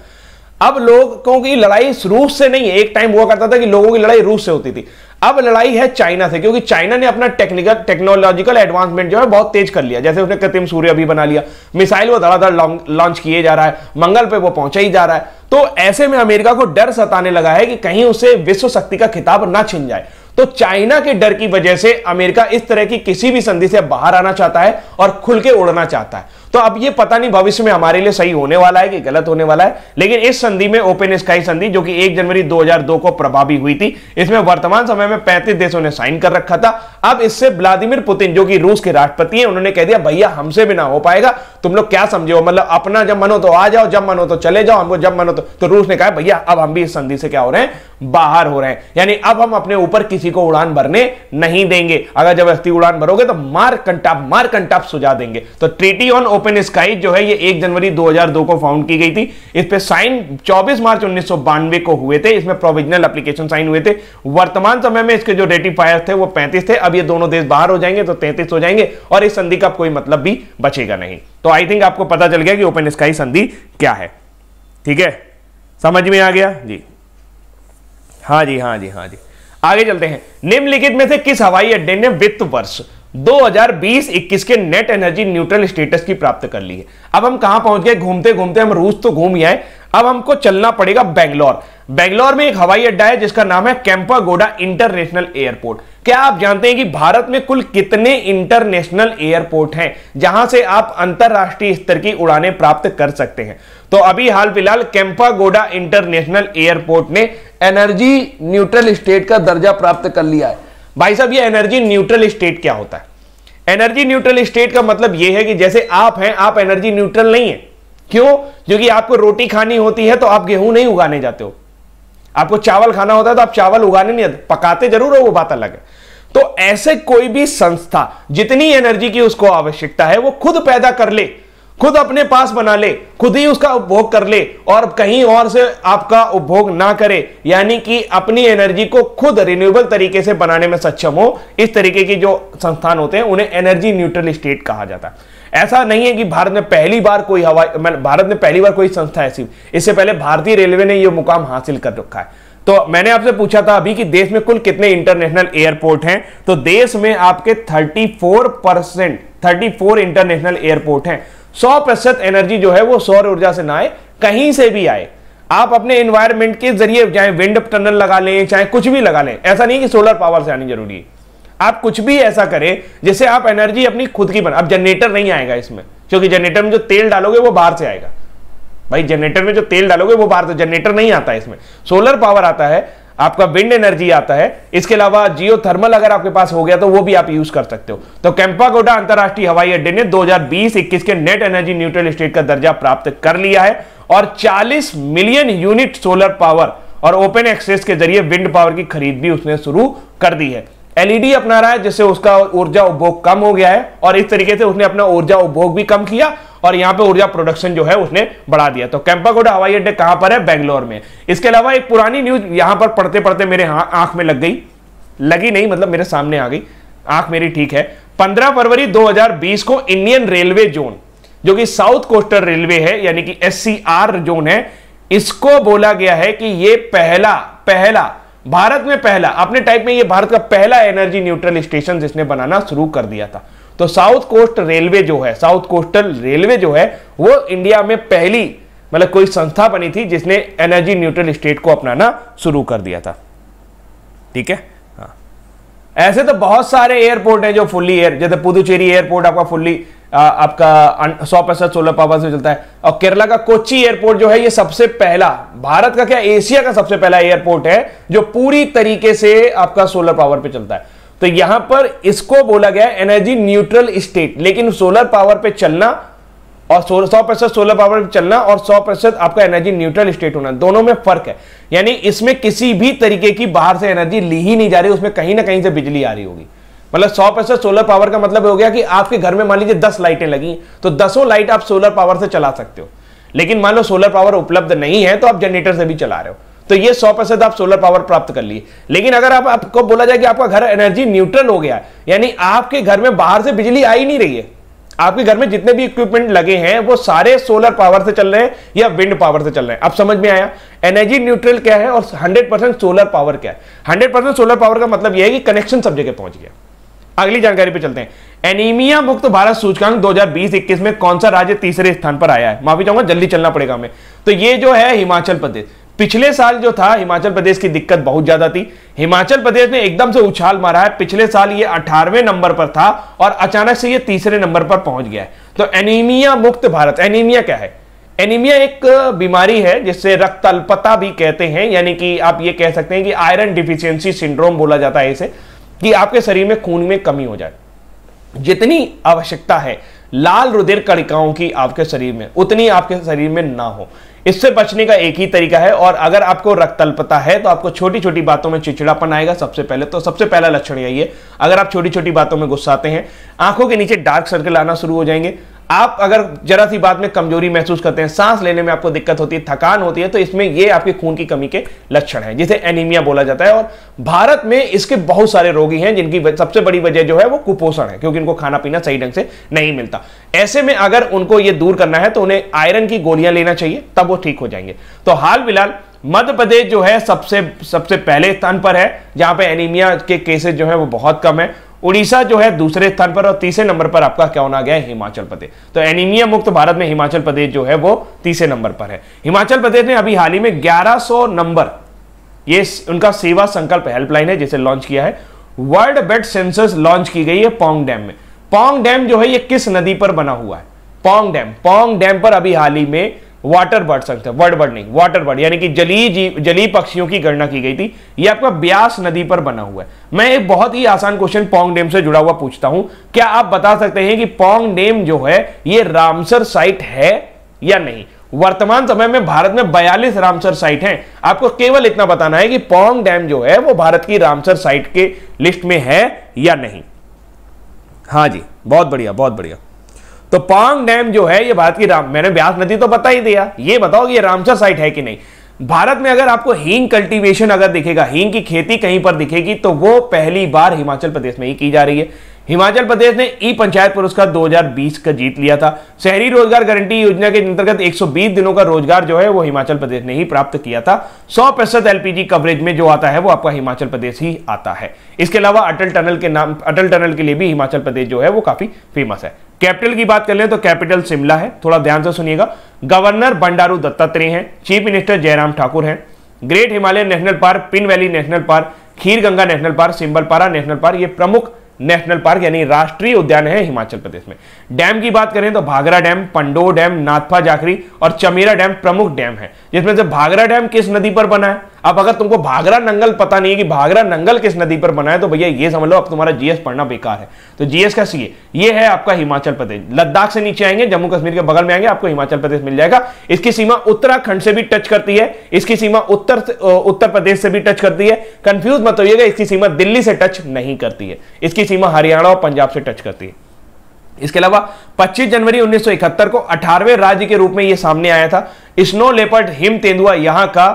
अब लोग क्योंकि लड़ाई रूस से नहीं है एक टाइम हुआ करता था कि लोगों की लड़ाई रूस से होती थी अब लड़ाई है चाइना से क्योंकि चाइना ने अपना टेक्निकल टेक्नोलॉजिकल एडवांसमेंट जो है बहुत तेज कर लिया जैसे उसने कृत्रिम सूर्य भी बना लिया मिसाइल वो धड़ाधड़ लॉन्च किए जा रहा है मंगल पे वो पहुंचा ही जा रहा है तो ऐसे में अमेरिका को डर सताने लगा है कि कहीं उसे विश्व शक्ति का खिताब ना छिन जाए तो चाइना के डर की वजह से अमेरिका इस तरह की किसी भी संधि से बाहर आना चाहता है और खुल के उड़ना चाहता है तो अब ये पता नहीं भविष्य में हमारे लिए सही होने वाला है कि गलत होने वाला है लेकिन इस संधि में ओपन स्काई संधि जो कि 1 जनवरी 2002 को प्रभावी हुई थी इसमें वर्तमान समय में 35 देशों ने साइन कर रखा था अब इससे व्लादिमिर पुतिन जो कि रूस के राष्ट्रपति हैं उन्होंने कह दिया भैया हमसे भी ना हो पाएगा तुम लोग क्या समझे हो मतलब अपना जब मन हो तो आ जाओ जब मन हो तो चले जाओ हमको जब मन हो तो, तो रूस ने कहा भैया अब हम भी इस संधि से क्या हो रहे हैं बाहर हो रहे हैं यानी अब हम अपने ऊपर किसी को उड़ान भरने नहीं देंगे अगर जबरदस्ती उड़ान भरोगे तो मार कंटाप मार कंटाप सुझा देंगे तो ट्रीटी ऑन ओपन स्काई जो है ये एक जनवरी 2002 को फाउंड की गई थी इस पे साइन 24 मार्च उन्नीस को हुए थे इसमें प्रोविजनल एप्लीकेशन साइन हुए थे वर्तमान समय में इसके जो रेटिफायर थे वो 35 थे अब ये दोनों देश बाहर हो जाएंगे तो 33 हो जाएंगे और इस संधि का कोई मतलब भी बचेगा नहीं तो आई थिंक आपको पता चल गया कि ओपन स्काई संधि क्या है ठीक है समझ में आ गया जी हाँ जी हाँ जी हाँ जी आगे चलते हैं निम्नलिखित में से किस हवाई अड्डे ने वित्त वर्ष 2020-21 के नेट एनर्जी न्यूट्रल स्टेटस की प्राप्त कर ली है अब हम कहां पहुंच गए घूमते घूमते हम रूस तो घूम ही आए अब हमको चलना पड़ेगा बैंगलोर बैंगलोर में एक हवाई अड्डा है जिसका नाम है कैंपागोडा इंटरनेशनल एयरपोर्ट क्या आप जानते हैं कि भारत में कुल कितने इंटरनेशनल एयरपोर्ट हैं जहां से आप अंतरराष्ट्रीय स्तर की उड़ानें प्राप्त कर सकते हैं तो अभी हाल फिलहाल कैंपागोडा इंटरनेशनल एयरपोर्ट ने एनर्जी न्यूट्रल स्टेट का दर्जा प्राप्त कर लिया है भाई साहब ये एनर्जी न्यूट्रल स्टेट क्या होता है एनर्जी न्यूट्रल स्टेट का मतलब यह है कि जैसे आप हैं आप एनर्जी न्यूट्रल नहीं है क्यों क्योंकि आपको रोटी खानी होती है तो आप गेहूं नहीं उगाने जाते हो आपको चावल खाना होता है तो आप चावल उगाने नहीं पकाते जरूर हो वो बात अलग है तो ऐसे कोई भी संस्था जितनी एनर्जी की उसको आवश्यकता है वो खुद पैदा कर ले खुद अपने पास बना ले खुद ही उसका उपभोग कर ले और कहीं और से आपका उपभोग ना करे यानी कि अपनी एनर्जी को खुद रिन्यूएबल तरीके से बनाने में सक्षम हो इस तरीके की जो संस्थान होते हैं उन्हें एनर्जी न्यूट्रल स्टेट कहा जाता है ऐसा नहीं है कि भारत में पहली बार कोई हवाई भारत में पहली बार कोई संस्था ऐसी इससे पहले भारतीय रेलवे ने यह मुकाम हासिल कर रखा है तो मैंने आपसे पूछा था अभी कि देश में कुल कितने इंटरनेशनल एयरपोर्ट हैं तो देश में आपके 34 परसेंट थर्टी इंटरनेशनल एयरपोर्ट हैं 100 प्रतिशत एनर्जी जो है वो सौर ऊर्जा से ना आए कहीं से भी आए आप अपने एनवायरमेंट के जरिए चाहे विंड टनल लगा लें चाहे कुछ भी लगा लें ऐसा नहीं कि सोलर पावर से आनी जरूरी है आप कुछ भी ऐसा करें जिससे आप एनर्जी अपनी खुद की बना अब जनरेटर नहीं आएगा इसमें क्योंकि जनरेटर में जो तेल डालोगे वो बाहर से आएगा भाई जनरेटर में जो तेल डालोगे वो बाहर तो जनरेटर नहीं आता है इसमें सोलर पावर आता है आपका विंड एनर्जी आता है इसके अलावा जियो थर्मल अगर आपके पास हो गया तो वो भी आप यूज कर सकते हो तो कैंपागोडा अंतर्राष्ट्रीय हवाई अड्डे ने 2020-21 के नेट एनर्जी न्यूट्रल स्टेट का दर्जा प्राप्त कर लिया है और 40 मिलियन यूनिट सोलर पावर और ओपन एक्सेस के जरिए विंड पावर की खरीद भी उसने शुरू कर दी है एलईडी e अपना रहा है जिससे उसका ऊर्जा उपभोग कम हो गया है और इस तरीके से उसने अपना ऊर्जा उपभोग भी कम किया और यहां पे ऊर्जा प्रोडक्शन जो है उसने बढ़ा दिया तो कैंपागोडा हवाई अड्डे कहां पर है बेंगलोर में इसके अलावा एक पुरानी न्यूज यहां पर पढ़ते पढ़ते मेरे हाँ, आंख में लग गई लगी नहीं मतलब मेरे सामने आ गई आंख मेरी ठीक है पंद्रह फरवरी बीस को इंडियन रेलवे जोन जो कि साउथ कोस्टल रेलवे है यानी कि एस जोन है इसको बोला गया है कि यह पहला पहला भारत में पहला अपने टाइप में ये भारत का पहला एनर्जी न्यूट्रल स्टेशन जिसने बनाना शुरू कर दिया था तो साउथ कोस्ट रेलवे जो है साउथ कोस्टल रेलवे जो है वो इंडिया में पहली मतलब कोई संस्था बनी थी जिसने एनर्जी न्यूट्रल स्टेट को अपनाना शुरू कर दिया था ठीक है ऐसे तो बहुत सारे एयरपोर्ट हैं जो फुल्ली एयर जैसे पुदुचेरी एयरपोर्ट आपका फुल्ली आपका सौ परसेंट सोलर पावर से चलता है और केरला का कोची एयरपोर्ट जो है ये सबसे पहला भारत का क्या एशिया का सबसे पहला एयरपोर्ट है जो पूरी तरीके से आपका सोलर पावर पे चलता है तो यहां पर इसको बोला गया एनर्जी न्यूट्रल स्टेट लेकिन सोलर पावर पे चलना और सोलह सौ प्रतिशत सोलर पावर चलना और सौ प्रतिशत आपका एनर्जी न्यूट्रल स्टेट होना दोनों में फर्क है यानी इसमें किसी भी तरीके की बाहर से एनर्जी ली ही नहीं जा रही उसमें कहीं ना कहीं से बिजली आ रही होगी मतलब सौ प्रतिशत सोलर पावर का मतलब हो गया कि आपके घर में मान लीजिए दस लाइटें लगी तो दसों लाइट आप सोलर पावर से चला सकते हो लेकिन मान लो सोलर पावर उपलब्ध नहीं है तो आप जनरेटर से भी चला रहे हो तो ये सौ प्रतिशत आप सोलर पावर प्राप्त कर लिए लेकिन अगर आप, आपको बोला जाए कि आपका घर एनर्जी न्यूट्रल हो गया यानी आपके घर में बाहर से बिजली आ ही नहीं रही है आपके घर में जितने भी इक्विपमेंट लगे हैं वो सारे सोलर पावर से चल रहे हैं या विंड पावर से चल रहे हैं अब समझ में आया एनर्जी न्यूट्रल क्या है और 100% सोलर पावर क्या है 100% सोलर पावर का मतलब यह है कि कनेक्शन सब जगह पहुंच गया अगली जानकारी पे चलते हैं एनीमिया मुक्त भारत सूचकांक 2020-21 में कौन सा राज्य तीसरे स्थान पर आया है माफी चाहूंगा जल्दी चलना पड़ेगा हमें तो ये जो है हिमाचल प्रदेश पिछले साल जो था हिमाचल प्रदेश की दिक्कत बहुत ज्यादा थी हिमाचल प्रदेश ने एकदम से उछाल मारा है पिछले साल ये अठारवे नंबर पर था और अचानक से ये तीसरे नंबर पर पहुंच गया है तो एनीमिया मुक्त भारत एनीमिया क्या है एनीमिया एक बीमारी है जिससे रक्त अल्पता भी कहते हैं यानी कि आप ये कह सकते हैं कि आयरन डिफिशियंसी सिंड्रोम बोला जाता है इसे कि आपके शरीर में खून में कमी हो जाए जितनी आवश्यकता है लाल रुधिर कणिकाओं की आपके शरीर में उतनी आपके शरीर में ना हो इससे बचने का एक ही तरीका है और अगर आपको रक्तल्पता है तो आपको छोटी छोटी बातों में चिड़चिड़ापन आएगा सबसे पहले तो सबसे पहला लक्षण यही है अगर आप छोटी छोटी बातों में गुस्साते हैं आंखों के नीचे डार्क सर्कल आना शुरू हो जाएंगे आप अगर जरा सी बात में कमजोरी महसूस करते हैं सांस लेने में आपको दिक्कत होती है थकान होती है तो इसमें ये आपके खून की कमी के लक्षण हैं जिसे एनीमिया बोला जाता है और भारत में इसके बहुत सारे रोगी हैं जिनकी सबसे बड़ी वजह जो है वो कुपोषण है क्योंकि इनको खाना पीना सही ढंग से नहीं मिलता ऐसे में अगर उनको ये दूर करना है तो उन्हें आयरन की गोलियां लेना चाहिए तब वो ठीक हो जाएंगे तो हाल फिलहाल मध्य प्रदेश जो है सबसे सबसे पहले स्थान पर है जहां पे एनीमिया के केसेस जो है वो बहुत कम है उड़ीसा जो है दूसरे स्थान पर और तीसरे नंबर पर आपका क्या होना गया है हिमाचल प्रदेश तो एनीमिया मुक्त भारत में हिमाचल प्रदेश जो है वो तीसरे नंबर पर है हिमाचल प्रदेश ने अभी हाल ही में 1100 नंबर ये उनका सेवा संकल्प हेल्पलाइन है जिसे लॉन्च किया है वर्ल्ड बेड सेंसस लॉन्च की गई है पोंग डैम में पोंग डैम जो है ये किस नदी पर बना हुआ है पोंग डैम पोंग डैम पर अभी हाल ही में वाटर बर्ड संख्या वर्ड बर्ड नहीं वाटर बर्ड यानी कि जली जीव पक्षियों की गणना की गई थी ये आपका ब्यास नदी पर बना हुआ है मैं एक बहुत ही आसान क्वेश्चन पोंग डेम से जुड़ा हुआ पूछता हूं क्या आप बता सकते हैं कि पोंग डेम जो है ये रामसर साइट है या नहीं वर्तमान समय में भारत में बयालीस रामसर साइट है आपको केवल इतना बताना है कि पोंग डैम जो है वो भारत की रामसर साइट के लिस्ट में है या नहीं हाँ जी बहुत बढ़िया बहुत बढ़िया तो पांग डैम जो है ये भारत की राम मैंने ब्यास नदी तो बता ही दिया ये बताओ कि ये रामसर साइट है कि नहीं भारत में अगर आपको हींग कल्टीवेशन अगर दिखेगा हींग की खेती कहीं पर दिखेगी तो वो पहली बार हिमाचल प्रदेश में ही की जा रही है हिमाचल प्रदेश ने ई पंचायत पुरस्कार 2020 का जीत लिया था शहरी रोजगार गारंटी योजना के अंतर्गत 120 दिनों का रोजगार जो है वो हिमाचल प्रदेश ने ही प्राप्त किया था सौ प्रतिशत एलपीजी कवरेज में जो आता है वो आपका हिमाचल प्रदेश ही आता है इसके अलावा अटल टनल के नाम अटल टनल के लिए भी हिमाचल प्रदेश जो है वो काफी फेमस है कैपिटल की बात कर ले तो कैपिटल शिमला है थोड़ा ध्यान से सुनिएगा गवर्नर बंडारू दत्तात्रेय है चीफ मिनिस्टर जयराम ठाकुर है great Himalayan national park Pin valley national park Kheer Ganga national park Simbalbara national park ये प्रमुख नेशनल पार्क यानी राष्ट्रीय उद्यान है हिमाचल प्रदेश में डैम की बात करें तो भागरा डैम पंडो डैम नाथपा जाखरी और चमेरा डैम प्रमुख डैम है जिसमें से भागरा डैम किस नदी पर बना है अब अगर तुमको भागरा नंगल पता नहीं है कि भागरा नंगल किस नदी पर बना है तो भैया ये समझ लो अब तुम्हारा जीएस पढ़ना बेकार है तो जीएस का सीए ये है आपका हिमाचल प्रदेश लद्दाख से नीचे आएंगे जम्मू कश्मीर के बगल में आएंगे आपको हिमाचल प्रदेश मिल जाएगा इसकी सीमा उत्तराखंड से भी टच करती है इसकी सीमा उत्तर उत्तर प्रदेश से भी टच करती है कंफ्यूज मत होइएगा इसकी सीमा दिल्ली से टच नहीं करती है इसकी सीमा हरियाणा और पंजाब से टच करती है इसके अलावा 25 जनवरी 1971 को 18वें राज्य के रूप में यह सामने आया था स्नो लेपर्ड हिम तेंदुआ यहां का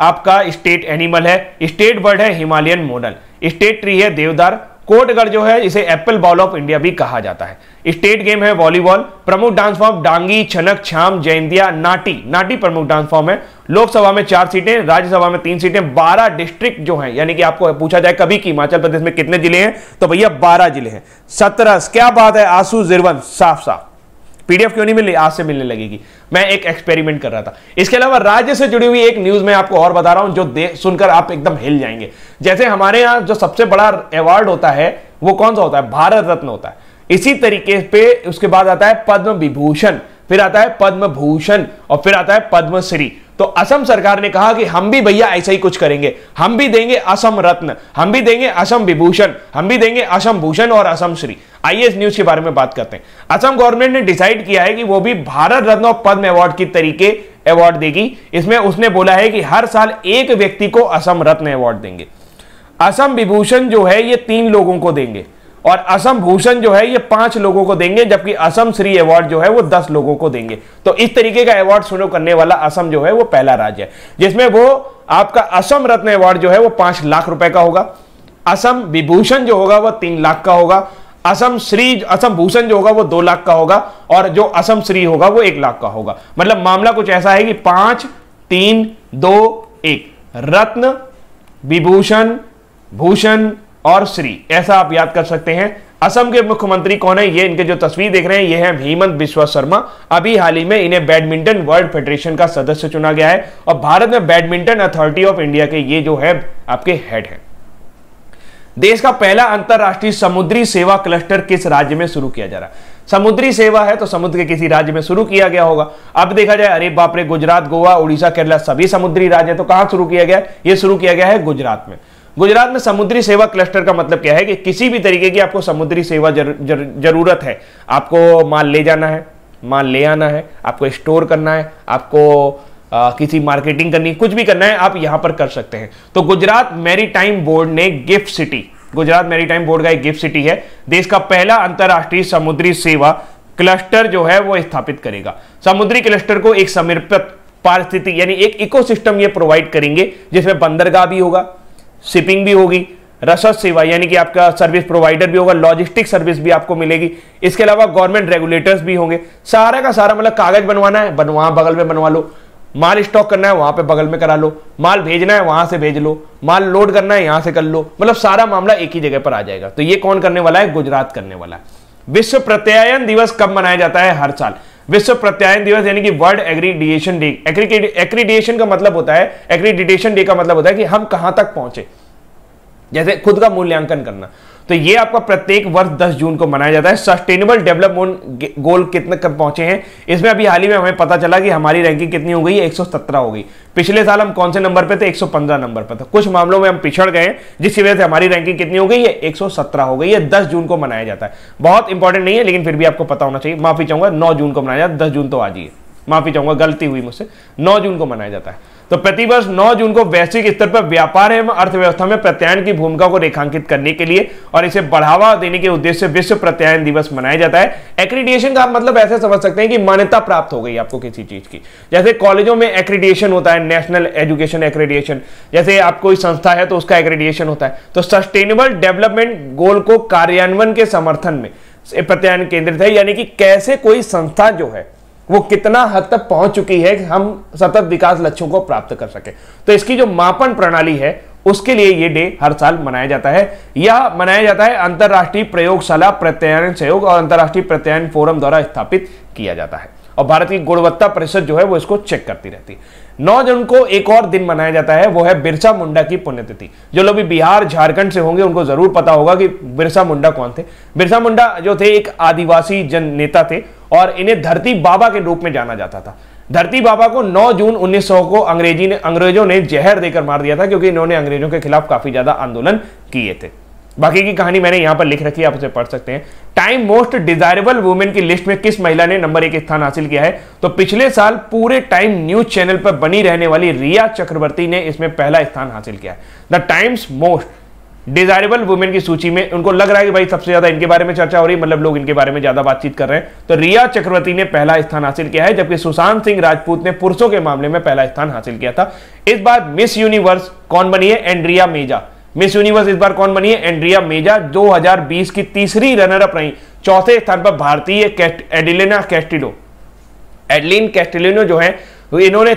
आपका स्टेट एनिमल है स्टेट बर्ड है हिमालयन मोडल स्टेट ट्री है देवदार कोटगढ़ जो है इसे एप्पल बॉल ऑफ इंडिया भी कहा जाता है स्टेट गेम है वॉलीबॉल प्रमुख डांस फॉर्म डांगी छनक छाम जैंदिया नाटी नाटी प्रमुख डांस फॉर्म है लोकसभा में चार सीटें राज्यसभा में तीन सीटें बारह डिस्ट्रिक्ट जो हैं यानी कि आपको पूछा जाए कभी की हिमाचल प्रदेश में कितने जिले हैं तो भैया बारह जिले हैं सत्रह क्या बात है आंसू जिरवन साफ साफ पीडीएफ क्यों नहीं मिली आज से मिलने लगेगी मैं एक एक्सपेरिमेंट कर रहा था इसके अलावा राज्य से जुड़ी हुई एक न्यूज मैं आपको और बता रहा हूं जो सुनकर आप एकदम हिल जाएंगे जैसे हमारे यहां जो सबसे बड़ा अवार्ड होता है वो कौन सा होता है भारत रत्न होता है इसी तरीके पे उसके बाद आता है पद्म विभूषण फिर आता है पद्म भूषण और फिर आता है पद्मश्री तो असम सरकार ने कहा कि हम भी भैया ऐसा ही कुछ करेंगे हम भी देंगे असम रत्न हम भी देंगे असम विभूषण हम भी देंगे असम भूषण और असम श्री इस न्यूज के बारे में बात करते हैं असम गवर्नमेंट ने डिसाइड किया है कि वो भी भारत रत्न और पद्म अवार्ड की तरीके अवार्ड देगी इसमें उसने बोला है कि हर साल एक व्यक्ति को असम रत्न अवार्ड देंगे असम विभूषण जो है ये तीन लोगों को देंगे और असम भूषण जो है ये पांच लोगों को देंगे जबकि असम श्री अवार्ड जो है वो दस लोगों को देंगे तो इस तरीके का अवार्ड सुनो करने वाला असम जो है वो पहला राज्य है जिसमें वो आपका असम रत्न अवार्ड जो है वो पांच लाख रुपए का होगा असम विभूषण जो होगा वह तीन लाख का होगा असम श्री असम भूषण जो होगा वो दो लाख का होगा और जो असम श्री होगा वो एक लाख का होगा मतलब मामला कुछ ऐसा है कि पांच तीन दो एक रत्न विभूषण भूषण और श्री ऐसा आप याद कर सकते हैं असम के मुख्यमंत्री कौन है ये इनके जो तस्वीर देख रहे हैं ये हैं हेमंत बिश्वा शर्मा अभी हाल ही में इन्हें बैडमिंटन वर्ल्ड फेडरेशन का सदस्य चुना गया है और भारत में बैडमिंटन अथॉरिटी ऑफ इंडिया के ये जो है आपके हेड हैं देश का पहला अंतरराष्ट्रीय समुद्री सेवा क्लस्टर किस राज्य में शुरू किया जा रहा है समुद्री सेवा है तो समुद्र के किसी राज्य में शुरू किया गया होगा अब देखा जाए अरे बापरे गुजरात गोवा उड़ीसा केरला सभी समुद्री राज्य तो कहां शुरू किया गया ये शुरू किया गया है गुजरात में गुजरात में समुद्री सेवा क्लस्टर का मतलब क्या है कि किसी भी तरीके की आपको समुद्री सेवा जर, जर, जरूरत है आपको माल ले जाना है माल ले आना है आपको स्टोर करना है आपको आ, किसी मार्केटिंग करनी कुछ भी करना है आप यहां पर कर सकते हैं तो गुजरात मैरीटाइम बोर्ड ने GIFT city Gujarat maritime board का एक गिफ्ट सिटी है देश का पहला अंतर्राष्ट्रीय समुद्री सेवा क्लस्टर जो है वो स्थापित करेगा समुद्री क्लस्टर को एक समर्पित पारिस्थितिक यानी एक इकोसिस्टम ये प्रोवाइड करेंगे जिसमें बंदरगाह भी होगा शिपिंग भी होगी रसद सेवा यानी कि आपका सर्विस प्रोवाइडर भी होगा लॉजिस्टिक सर्विस भी आपको मिलेगी इसके अलावा गवर्नमेंट रेगुलेटर्स भी होंगे सारा का सारा मतलब कागज बनवाना है बनवा बगल में बनवा लो माल स्टॉक करना है वहां पे बगल में करा लो माल भेजना है वहां से भेज लो माल लोड करना है यहां से कर लो मतलब सारा मामला एक ही जगह पर आ जाएगा तो ये कौन करने वाला है गुजरात करने वाला है विश्व प्रत्यायन दिवस कब मनाया जाता है हर साल विश्व प्रत्यायन दिवस यानी कि वर्ल्ड एग्रीडिएशन डे एग्रीडिएशन का मतलब होता है एग्रीडिएशन डे का मतलब होता है कि हम कहां तक पहुंचे जैसे खुद का मूल्यांकन करना तो ये आपका प्रत्येक वर्ष 10 जून को मनाया जाता है सस्टेनेबल डेवलपमेंट गोल कितने कब पहुंचे हैं इसमें अभी हाल ही में हमें पता चला कि हमारी रैंकिंग कितनी हो गई है 117 हो गई पिछले साल हम कौन से नंबर पे थे 115 नंबर पर था कुछ मामलों में हम पिछड़ गए जिसकी वजह से हमारी रैंकिंग कितनी हो गई है 117 हो गई है 10 जून को मनाया जाता है बहुत इंपॉर्टेंट नहीं है लेकिन फिर भी आपको पता होना चाहिए माफी चाहूंगा नौ जून को मनाया जाता है दस जून तो आज ही माफी चाहूंगा गलती हुई मुझसे नौ जून को मनाया जाता है तो प्रतिवर्ष 9 जून को वैश्विक स्तर पर व्यापार एवं अर्थव्यवस्था में प्रत्यायन की भूमिका को रेखांकित करने के लिए और इसे बढ़ावा देने के उद्देश्य से विश्व प्रत्यायन दिवस मनाया जाता है एक्रीडिएशन का मतलब ऐसे समझ सकते हैं कि मान्यता प्राप्त हो गई आपको किसी चीज की जैसे कॉलेजों में एक्रीडिएशन होता है नेशनल एजुकेशन एक्रीडिएशन जैसे आप कोई संस्था है तो उसका एक्रीडिएशन होता है तो सस्टेनेबल डेवलपमेंट गोल को कार्यान्वयन के समर्थन में प्रत्यायन केंद्रित है यानी कि कैसे कोई संस्था जो है वो कितना हद तक पहुंच चुकी है कि हम सतत विकास लक्ष्यों को प्राप्त कर सके तो इसकी जो मापन प्रणाली है उसके लिए ये डे हर साल मनाया जाता है यह मनाया जाता है अंतर्राष्ट्रीय प्रयोगशाला प्रत्यायन सहयोग और अंतर्राष्ट्रीय प्रत्यायन फोरम द्वारा स्थापित किया जाता है और भारत की गुणवत्ता परिषद जो है वो इसको चेक करती रहती है 9 जून को एक और दिन मनाया जाता है वो है बिरसा मुंडा की पुण्यतिथि जो लोग भी बिहार झारखंड से होंगे उनको जरूर पता होगा कि बिरसा मुंडा कौन थे बिरसा मुंडा जो थे एक आदिवासी जन नेता थे और इन्हें धरती बाबा के रूप में जाना जाता था धरती बाबा को 9 जून 1900 को अंग्रेजी ने अंग्रेजों ने जहर देकर मार दिया था क्योंकि इन्होंने अंग्रेजों के खिलाफ काफी ज्यादा आंदोलन किए थे बाकी की कहानी मैंने यहां पर लिख रखी है आप उसे पढ़ सकते हैं टाइम मोस्ट डिजायरेबल वुमेन की लिस्ट में किस महिला ने नंबर एक स्थान हासिल किया है तो पिछले साल पूरे टाइम न्यूज चैनल पर बनी रहने वाली रिया चक्रवर्ती ने इसमें पहला स्थान हासिल किया है the Times most desirable women की सूची में उनको लग रहा है कि भाई सबसे ज्यादा इनके बारे में चर्चा हो रही है मतलब लोग इनके बारे में ज्यादा बातचीत कर रहे हैं तो रिया चक्रवर्ती ने पहला स्थान हासिल किया है जबकि सुशांत सिंह राजपूत ने पुरुषों के मामले में पहला स्थान हासिल किया था इस बार मिस यूनिवर्स कौन बनी है एंड्रिया मेजा मिस यूनिवर्स इस बार कौन बनी है एंड्रिया मेजा 2020 की तीसरी रनर अप रही चौथे स्थान पर भारतीय एडिलेना कैस्टिलो एडलिन कैस्टिलिनो जो है इन्होंने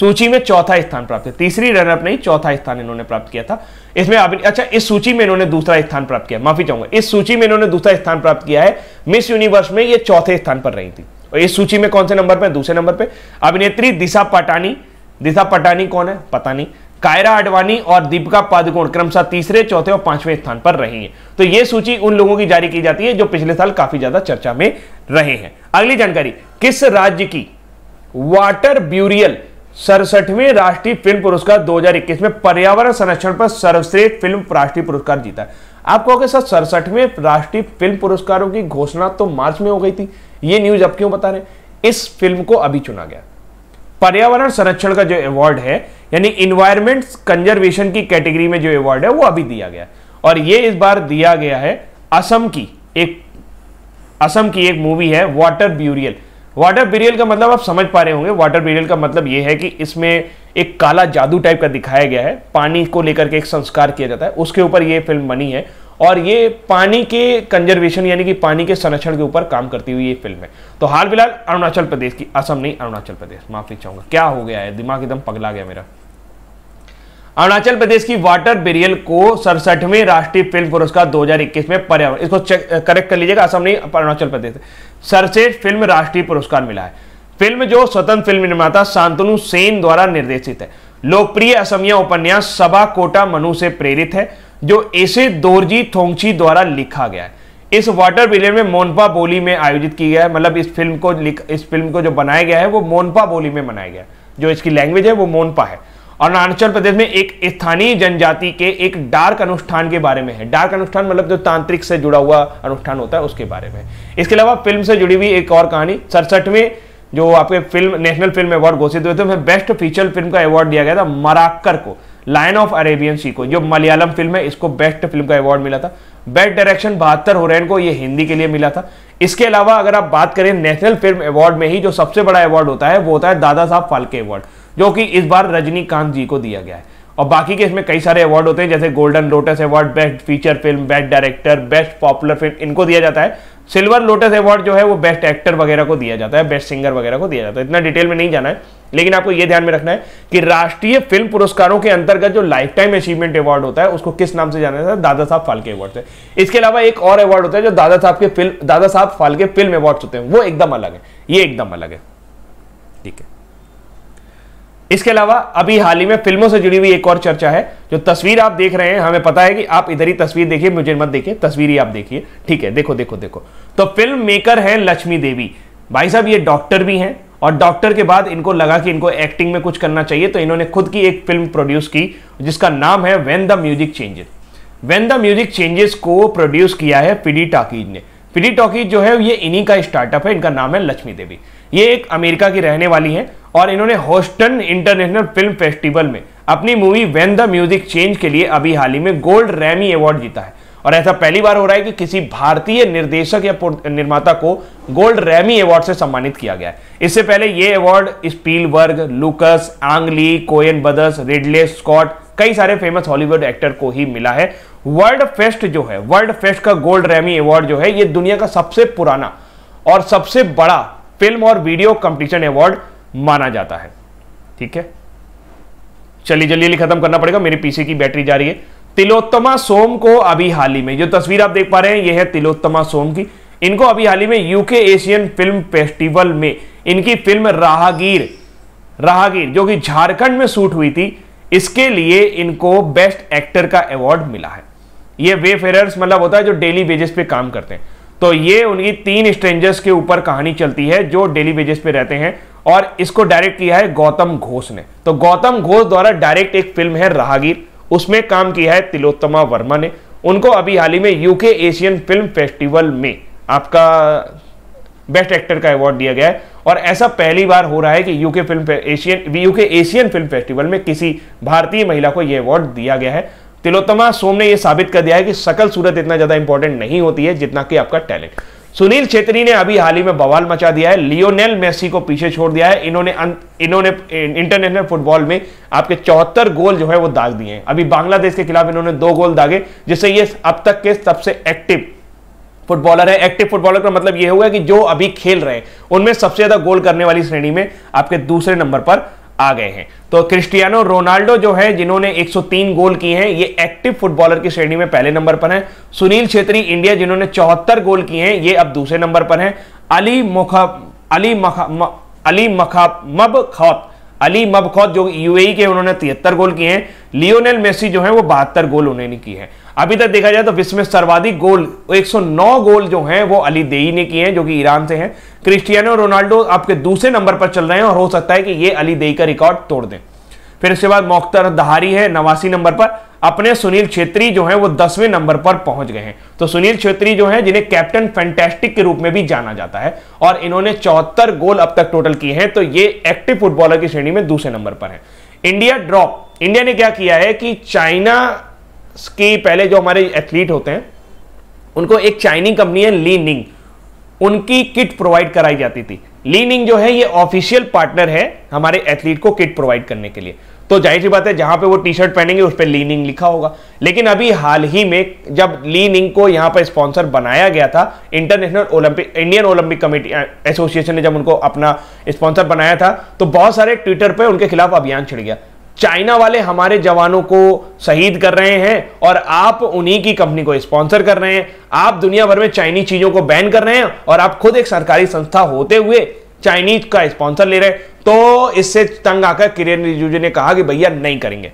सूची में चौथा स्थान प्राप्त किया तीसरी रनअप नहीं चौथा स्थान इन्होंने प्राप्त किया था इसमें अच्छा इस सूची में इन्होंने दूसरा स्थान प्राप्त किया माफी चाहूंगा इस सूची में इन्होंने दूसरा स्थान प्राप्त किया है मिस यूनिवर्स में ये चौथे स्थान पर रही थी और इस सूची में कौन से नंबर पर दूसरे नंबर पर अभिनेत्री दिशा पटानी दिशा पटानी कौन है पता नहीं कायरा आडवाणी और दीपिका पादुकोण क्रमशः तीसरे चौथे और पांचवें स्थान पर रही हैं तो यह सूची उन लोगों की जारी की जाती है जो पिछले साल काफी ज्यादा चर्चा में रहे हैं अगली जानकारी किस राज्य की वाटर ब्यूरियल सड़सठवें राष्ट्रीय फिल्म पुरस्कार 2021 में पर्यावरण संरक्षण पर सर्वश्रेष्ठ फिल्म राष्ट्रीय पुरस्कार जीता आप कहोगे सर सड़सठवें राष्ट्रीय फिल्म पुरस्कारों की घोषणा तो मार्च में हो गई थी ये न्यूज अब क्यों बता रहे इस फिल्म को अभी चुना गया पर्यावरण संरक्षण का जो अवार्ड है यानी इन्वायरमेंट कंजर्वेशन की कैटेगरी में जो अवार्ड है वो अभी दिया गया और ये इस बार दिया गया है असम की एक असम की एक मूवी है वाटर ब्यूरियल वाटर ब्यूरियल का मतलब आप समझ पा रहे होंगे वाटर ब्यूरियल का मतलब ये है कि इसमें एक काला जादू टाइप का दिखाया गया है पानी को लेकर के एक संस्कार किया जाता है उसके ऊपर ये फिल्म बनी है और ये पानी के कंजर्वेशन यानी कि पानी के संरक्षण के ऊपर काम करती हुई ये फिल्म है तो हाल फिलहाल अरुणाचल प्रदेश की असम नहीं अरुणाचल प्रदेश माफी चाहूंगा क्या हो गया है दिमाग एकदम पगला गया मेरा अरुणाचल प्रदेश की वाटर बेरियल को सड़सठवें राष्ट्रीय फिल्म पुरस्कार 2021 में पर्यावरण इसको करेक्ट कर लीजिएगा असम नहीं अरुणाचल प्रदेश सर्वश्रेष्ठ फिल्म राष्ट्रीय पुरस्कार मिला है फिल्म जो स्वतंत्र फिल्म निर्माता शांतनु सेन द्वारा निर्देशित है लोकप्रिय असमिया उपन्यास सभा कोटा मनु से प्रेरित है जो एसे दोरजी थोंगची द्वारा लिखा गया है इस वाटर पिलियन में मोनपा बोली में आयोजित की गया है मतलब इस फिल्म को इस फिल्म को जो बनाया गया है वो मोनपा बोली में बनाया गया है जो इसकी लैंग्वेज है वो मोनपा है और अरुणाचल प्रदेश में एक स्थानीय जनजाति के एक डार्क अनुष्ठान के बारे में है डार्क अनुष्ठान मतलब जो तांत्रिक से जुड़ा हुआ अनुष्ठान होता है उसके बारे में इसके अलावा फिल्म से जुड़ी हुई एक और कहानी सड़सठवें जो आपके फिल्म नेशनल फिल्म अवार्ड घोषित हुए थे उसमें बेस्ट फीचर फिल्म का अवार्ड दिया गया था मराक्कर को लाइन ऑफ अरेबियन सी को जो मलयालम फिल्म है इसको बेस्ट फिल्म का अवार्ड मिला था बेस्ट डायरेक्शन बहत्तर हुरैन को ये हिंदी के लिए मिला था इसके अलावा अगर आप बात करें नेशनल फिल्म अवार्ड में ही जो सबसे बड़ा अवार्ड होता है वो होता है दादा साहब फालके अवार्ड जो कि इस बार रजनीकांत जी को दिया गया है और बाकी के इसमें कई सारे अवार्ड होते हैं जैसे golden lotus award best feature film best director best popular film इनको दिया जाता है सिल्वर लोटस अवार्ड जो है वो बेस्ट एक्टर वगैरह को दिया जाता है बेस्ट सिंगर वगैरह को दिया जाता है इतना डिटेल में नहीं जाना है लेकिन आपको यह ध्यान में रखना है कि राष्ट्रीय फिल्म पुरस्कारों के अंतर्गत जो लाइफ टाइम अचीवमेंट अवार्ड होता है उसको किस नाम से जाना जाता है दादा साहब फालके अवार्ड से इसके अलावा एक और अवार्ड होता है जो दादा साहब के फिल्म दादा साहब फालके फिल्म अवार्ड होते हैं वो एकदम अलग है ये एकदम अलग है ठीक है इसके अलावा अभी हाल ही में फिल्मों से जुड़ी हुई एक और चर्चा है जो तस्वीर आप देख रहे हैं हमें पता है कि आप इधर ही तस्वीर देखिए मुझे मत देखिए तस्वीर ही आप देखिए ठीक है देखो देखो देखो तो फिल्म मेकर है लक्ष्मी देवी भाई साहब ये डॉक्टर भी हैं और डॉक्टर के बाद इनको लगा कि इनको एक्टिंग में कुछ करना चाहिए तो इन्होंने खुद की एक फिल्म प्रोड्यूस की जिसका नाम है when the music changes when the music changes को प्रोड्यूस किया है पीडी टॉकीज ने पीडी टॉकीज जो है ये इन्हीं का स्टार्टअप है इनका नाम है लक्ष्मी देवी ये एक अमेरिका की रहने वाली है और इन्होंने होस्टन इंटरनेशनल फिल्म फेस्टिवल में अपनी movie when the music change के लिए अभी हाल ही में गोल्ड रैमी अवार्ड जीता है और ऐसा पहली बार हो रहा है कि किसी भारतीय निर्देशक या निर्माता को गोल्ड रैमी अवार्ड से सम्मानित किया गया है इससे पहले यह award Spielberg Lucas Ang Lee Coen brothers Ridley Scott कई सारे फेमस हॉलीवुड एक्टर को ही मिला है वर्ल्ड फेस्ट जो है वर्ल्ड फेस्ट का गोल्ड रैमी अवार्ड जो है यह दुनिया का सबसे पुराना और सबसे बड़ा फिल्म और वीडियो कंपटीशन अवार्ड माना जाता है ठीक है चलिए जल्दी खत्म करना पड़ेगा मेरी पीसी की बैटरी जा रही है तिलोत्तमा सोम को अभी हाल ही में जो तस्वीर आप देख पा रहे हैं यह है तिलोत्तमा सोम की इनको अभी हाल ही में यूके एशियन फिल्म फेस्टिवल में इनकी फिल्म राहगीर राहगीर जो कि झारखंड में शूट हुई थी इसके लिए इनको बेस्ट एक्टर का अवार्ड मिला है ये वे फेयर मतलब होता है जो डेली बेजिस पे काम करते हैं तो ये उनकी तीन स्ट्रेंजर्स के ऊपर कहानी चलती है जो डेली बेजिस पे रहते हैं और इसको डायरेक्ट किया है गौतम घोष ने तो गौतम घोष द्वारा डायरेक्ट एक फिल्म है राहगीर उसमें काम किया है तिलोत्तमा वर्मा ने उनको अभी हाल ही में यूके एशियन फिल्म फेस्टिवल में आपका बेस्ट एक्टर का अवार्ड दिया गया है और ऐसा पहली बार हो रहा है कि UK film Asian UK Asian film festival में किसी भारतीय महिला को यह अवार्ड दिया गया है तिलोत्तमा सोम ने यह साबित कर दिया है कि सकल सूरत इतना ज्यादा इंपॉर्टेंट नहीं होती है जितना कि आपका टैलेंट सुनील छेत्री ने अभी हाल ही में बवाल मचा दिया है लियोनेल मेसी को पीछे छोड़ दिया है इन्होंने अं, इन्होंने इंटरनेशनल फुटबॉल में आपके चौहत्तर गोल जो है वो दाग दिए हैं अभी बांग्लादेश के खिलाफ इन्होंने दो गोल दागे जिससे ये अब तक के सबसे एक्टिव फुटबॉलर है एक्टिव फुटबॉलर का मतलब यह हुआ कि जो अभी खेल रहे हैं उनमें सबसे ज्यादा गोल करने वाली श्रेणी में आपके दूसरे नंबर पर आ गए हैं तो क्रिस्टियानो रोनाल्डो जो है जिन्होंने 103 गोल किए हैं ये एक्टिव फुटबॉलर की श्रेणी में पहले नंबर पर हैं सुनील छेत्री इंडिया जिन्होंने चौहत्तर गोल किए हैं ये अब दूसरे नंबर पर हैं अली मुखा अली मखा म, अली मखा मब खौत अली खौत जो यूएई e के उन्होंने तिहत्तर गोल किए हैं लियोनेल मेसी जो है वो बहत्तर गोल उन्होंने किए हैं अभी तक देखा जाए तो विश्व में सर्वाधिक गोल 109 गोल जो हैं वो अली देई ने किए हैं जो कि ईरान से हैं क्रिस्टियानो रोनाल्डो आपके दूसरे नंबर पर चल रहे हैं और हो सकता है कि ये अली देई का रिकॉर्ड तोड़ दें फिर इसके बाद मोख्तर दहारी है नवासी नंबर पर अपने सुनील छेत्री जो है वो दसवें नंबर पर पहुंच गए हैं तो सुनील छेत्री जो है जिन्हें कैप्टन फैंटेस्टिक के रूप में भी जाना जाता है और इन्होंने चौहत्तर गोल अब तक टोटल किए हैं तो ये एक्टिव फुटबॉलर की श्रेणी में दूसरे नंबर पर है इंडिया ड्रॉप इंडिया ने क्या किया है कि चाइना के पहले जो हमारे एथलीट होते हैं उनको एक चाइनी कंपनी है लीनिंग उनकी किट प्रोवाइड कराई जाती थी लीनिंग जो है ये ऑफिशियल पार्टनर है हमारे एथलीट को किट प्रोवाइड करने के लिए तो जाहिर सी बात है जहां पे वो टी शर्ट पहनेंगे उस पर लीनिंग लिखा होगा लेकिन अभी हाल ही में जब लीनिंग को यहां पर स्पॉन्सर बनाया गया था international Olympic Indian Olympic committee association ने जब उनको अपना स्पॉन्सर बनाया था तो बहुत सारे ट्विटर पर उनके खिलाफ अभियान छिड़ गया चाइना वाले हमारे जवानों को शहीद कर रहे हैं और आप उन्हीं की कंपनी को स्पॉन्सर कर रहे हैं आप दुनिया भर में चाइनीज चीजों को बैन कर रहे हैं और आप खुद एक सरकारी संस्था होते हुए चाइनीज का स्पॉन्सर ले रहे हैं तो इससे तंग आकर किरेन रिजिजू ने कहा कि भैया नहीं करेंगे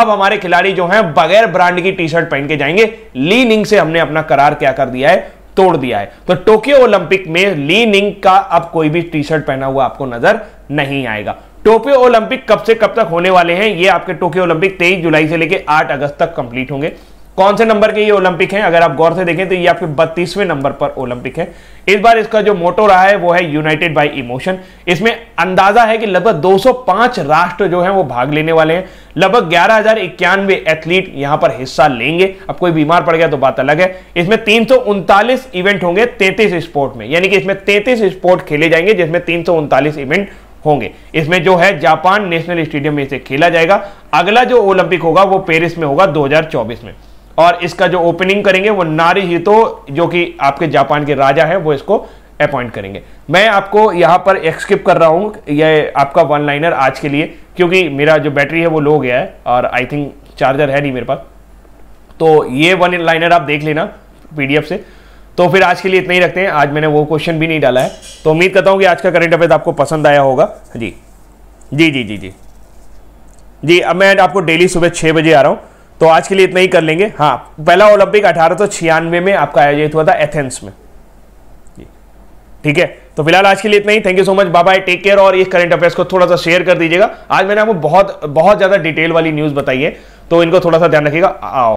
अब हमारे खिलाड़ी जो हैं बगैर ब्रांड की टी शर्ट पहन के जाएंगे ली निंग से हमने अपना करार क्या कर दिया है तोड़ दिया है तो टोक्यो ओलंपिक में ली निंग का अब कोई भी टी शर्ट पहना हुआ आपको नजर नहीं आएगा टोक्यो ओलंपिक कब से कब तक होने वाले हैं ये आपके टोक्यो ओलंपिक 23 जुलाई से लेकर 8 अगस्त तक कंप्लीट होंगे कौन से नंबर के ये ओलंपिक हैं अगर आप गौर से देखें तो ये आपके बत्तीसवें नंबर पर ओलंपिक है इस बार इसका जो मोटो रहा है वो है यूनाइटेड बाय इमोशन इसमें अंदाजा है कि लगभग 205 राष्ट्र जो हैं वो भाग लेने वाले हैं लगभग ग्यारह हजार इक्यानवे एथलीट यहां पर हिस्सा लेंगे अब कोई बीमार पड़ गया तो बात अलग है इसमें तीन इवेंट होंगे तैतीस स्पोर्ट में यानी कि इसमें तैतीस स्पोर्ट खेले जाएंगे जिसमें तीन इवेंट होंगे इसमें जो है जापान नेशनल स्टेडियम में इसे खेला जाएगा अगला जो ओलंपिक होगा वो पेरिस में होगा 2024 में और इसका जो ओपनिंग करेंगे वो नारी हितो जो कि आपके जापान के राजा है वो इसको अपॉइंट करेंगे मैं आपको यहाँ पर एक्सकिप कर रहा हूँ यह आपका वन लाइनर आज के लिए क्योंकि मेरा जो बैटरी है वो लो गया है और आई थिंक चार्जर है नहीं मेरे पास तो ये वन लाइनर आप देख लेना पीडीएफ से तो फिर आज के लिए इतना ही रखते हैं आज मैंने वो क्वेश्चन भी नहीं डाला है तो उम्मीद करता हूँ कि आज का करंट अफेयर आपको पसंद आया होगा जी जी जी जी जी जी अब मैं आपको डेली सुबह छः बजे आ रहा हूँ तो आज के लिए इतना ही कर लेंगे हाँ पहला ओलंपिक अठारह में आपका आयोजित हुआ था एथेंस में ठीक है तो फिलहाल आज के लिए इतना ही thank you so much bye bye take care और इस करंट अफेयर्स को थोड़ा सा शेयर कर दीजिएगा आज मैंने आपको बहुत बहुत ज़्यादा डिटेल वाली न्यूज़ बताई है तो इनको थोड़ा सा ध्यान रखिएगा आओ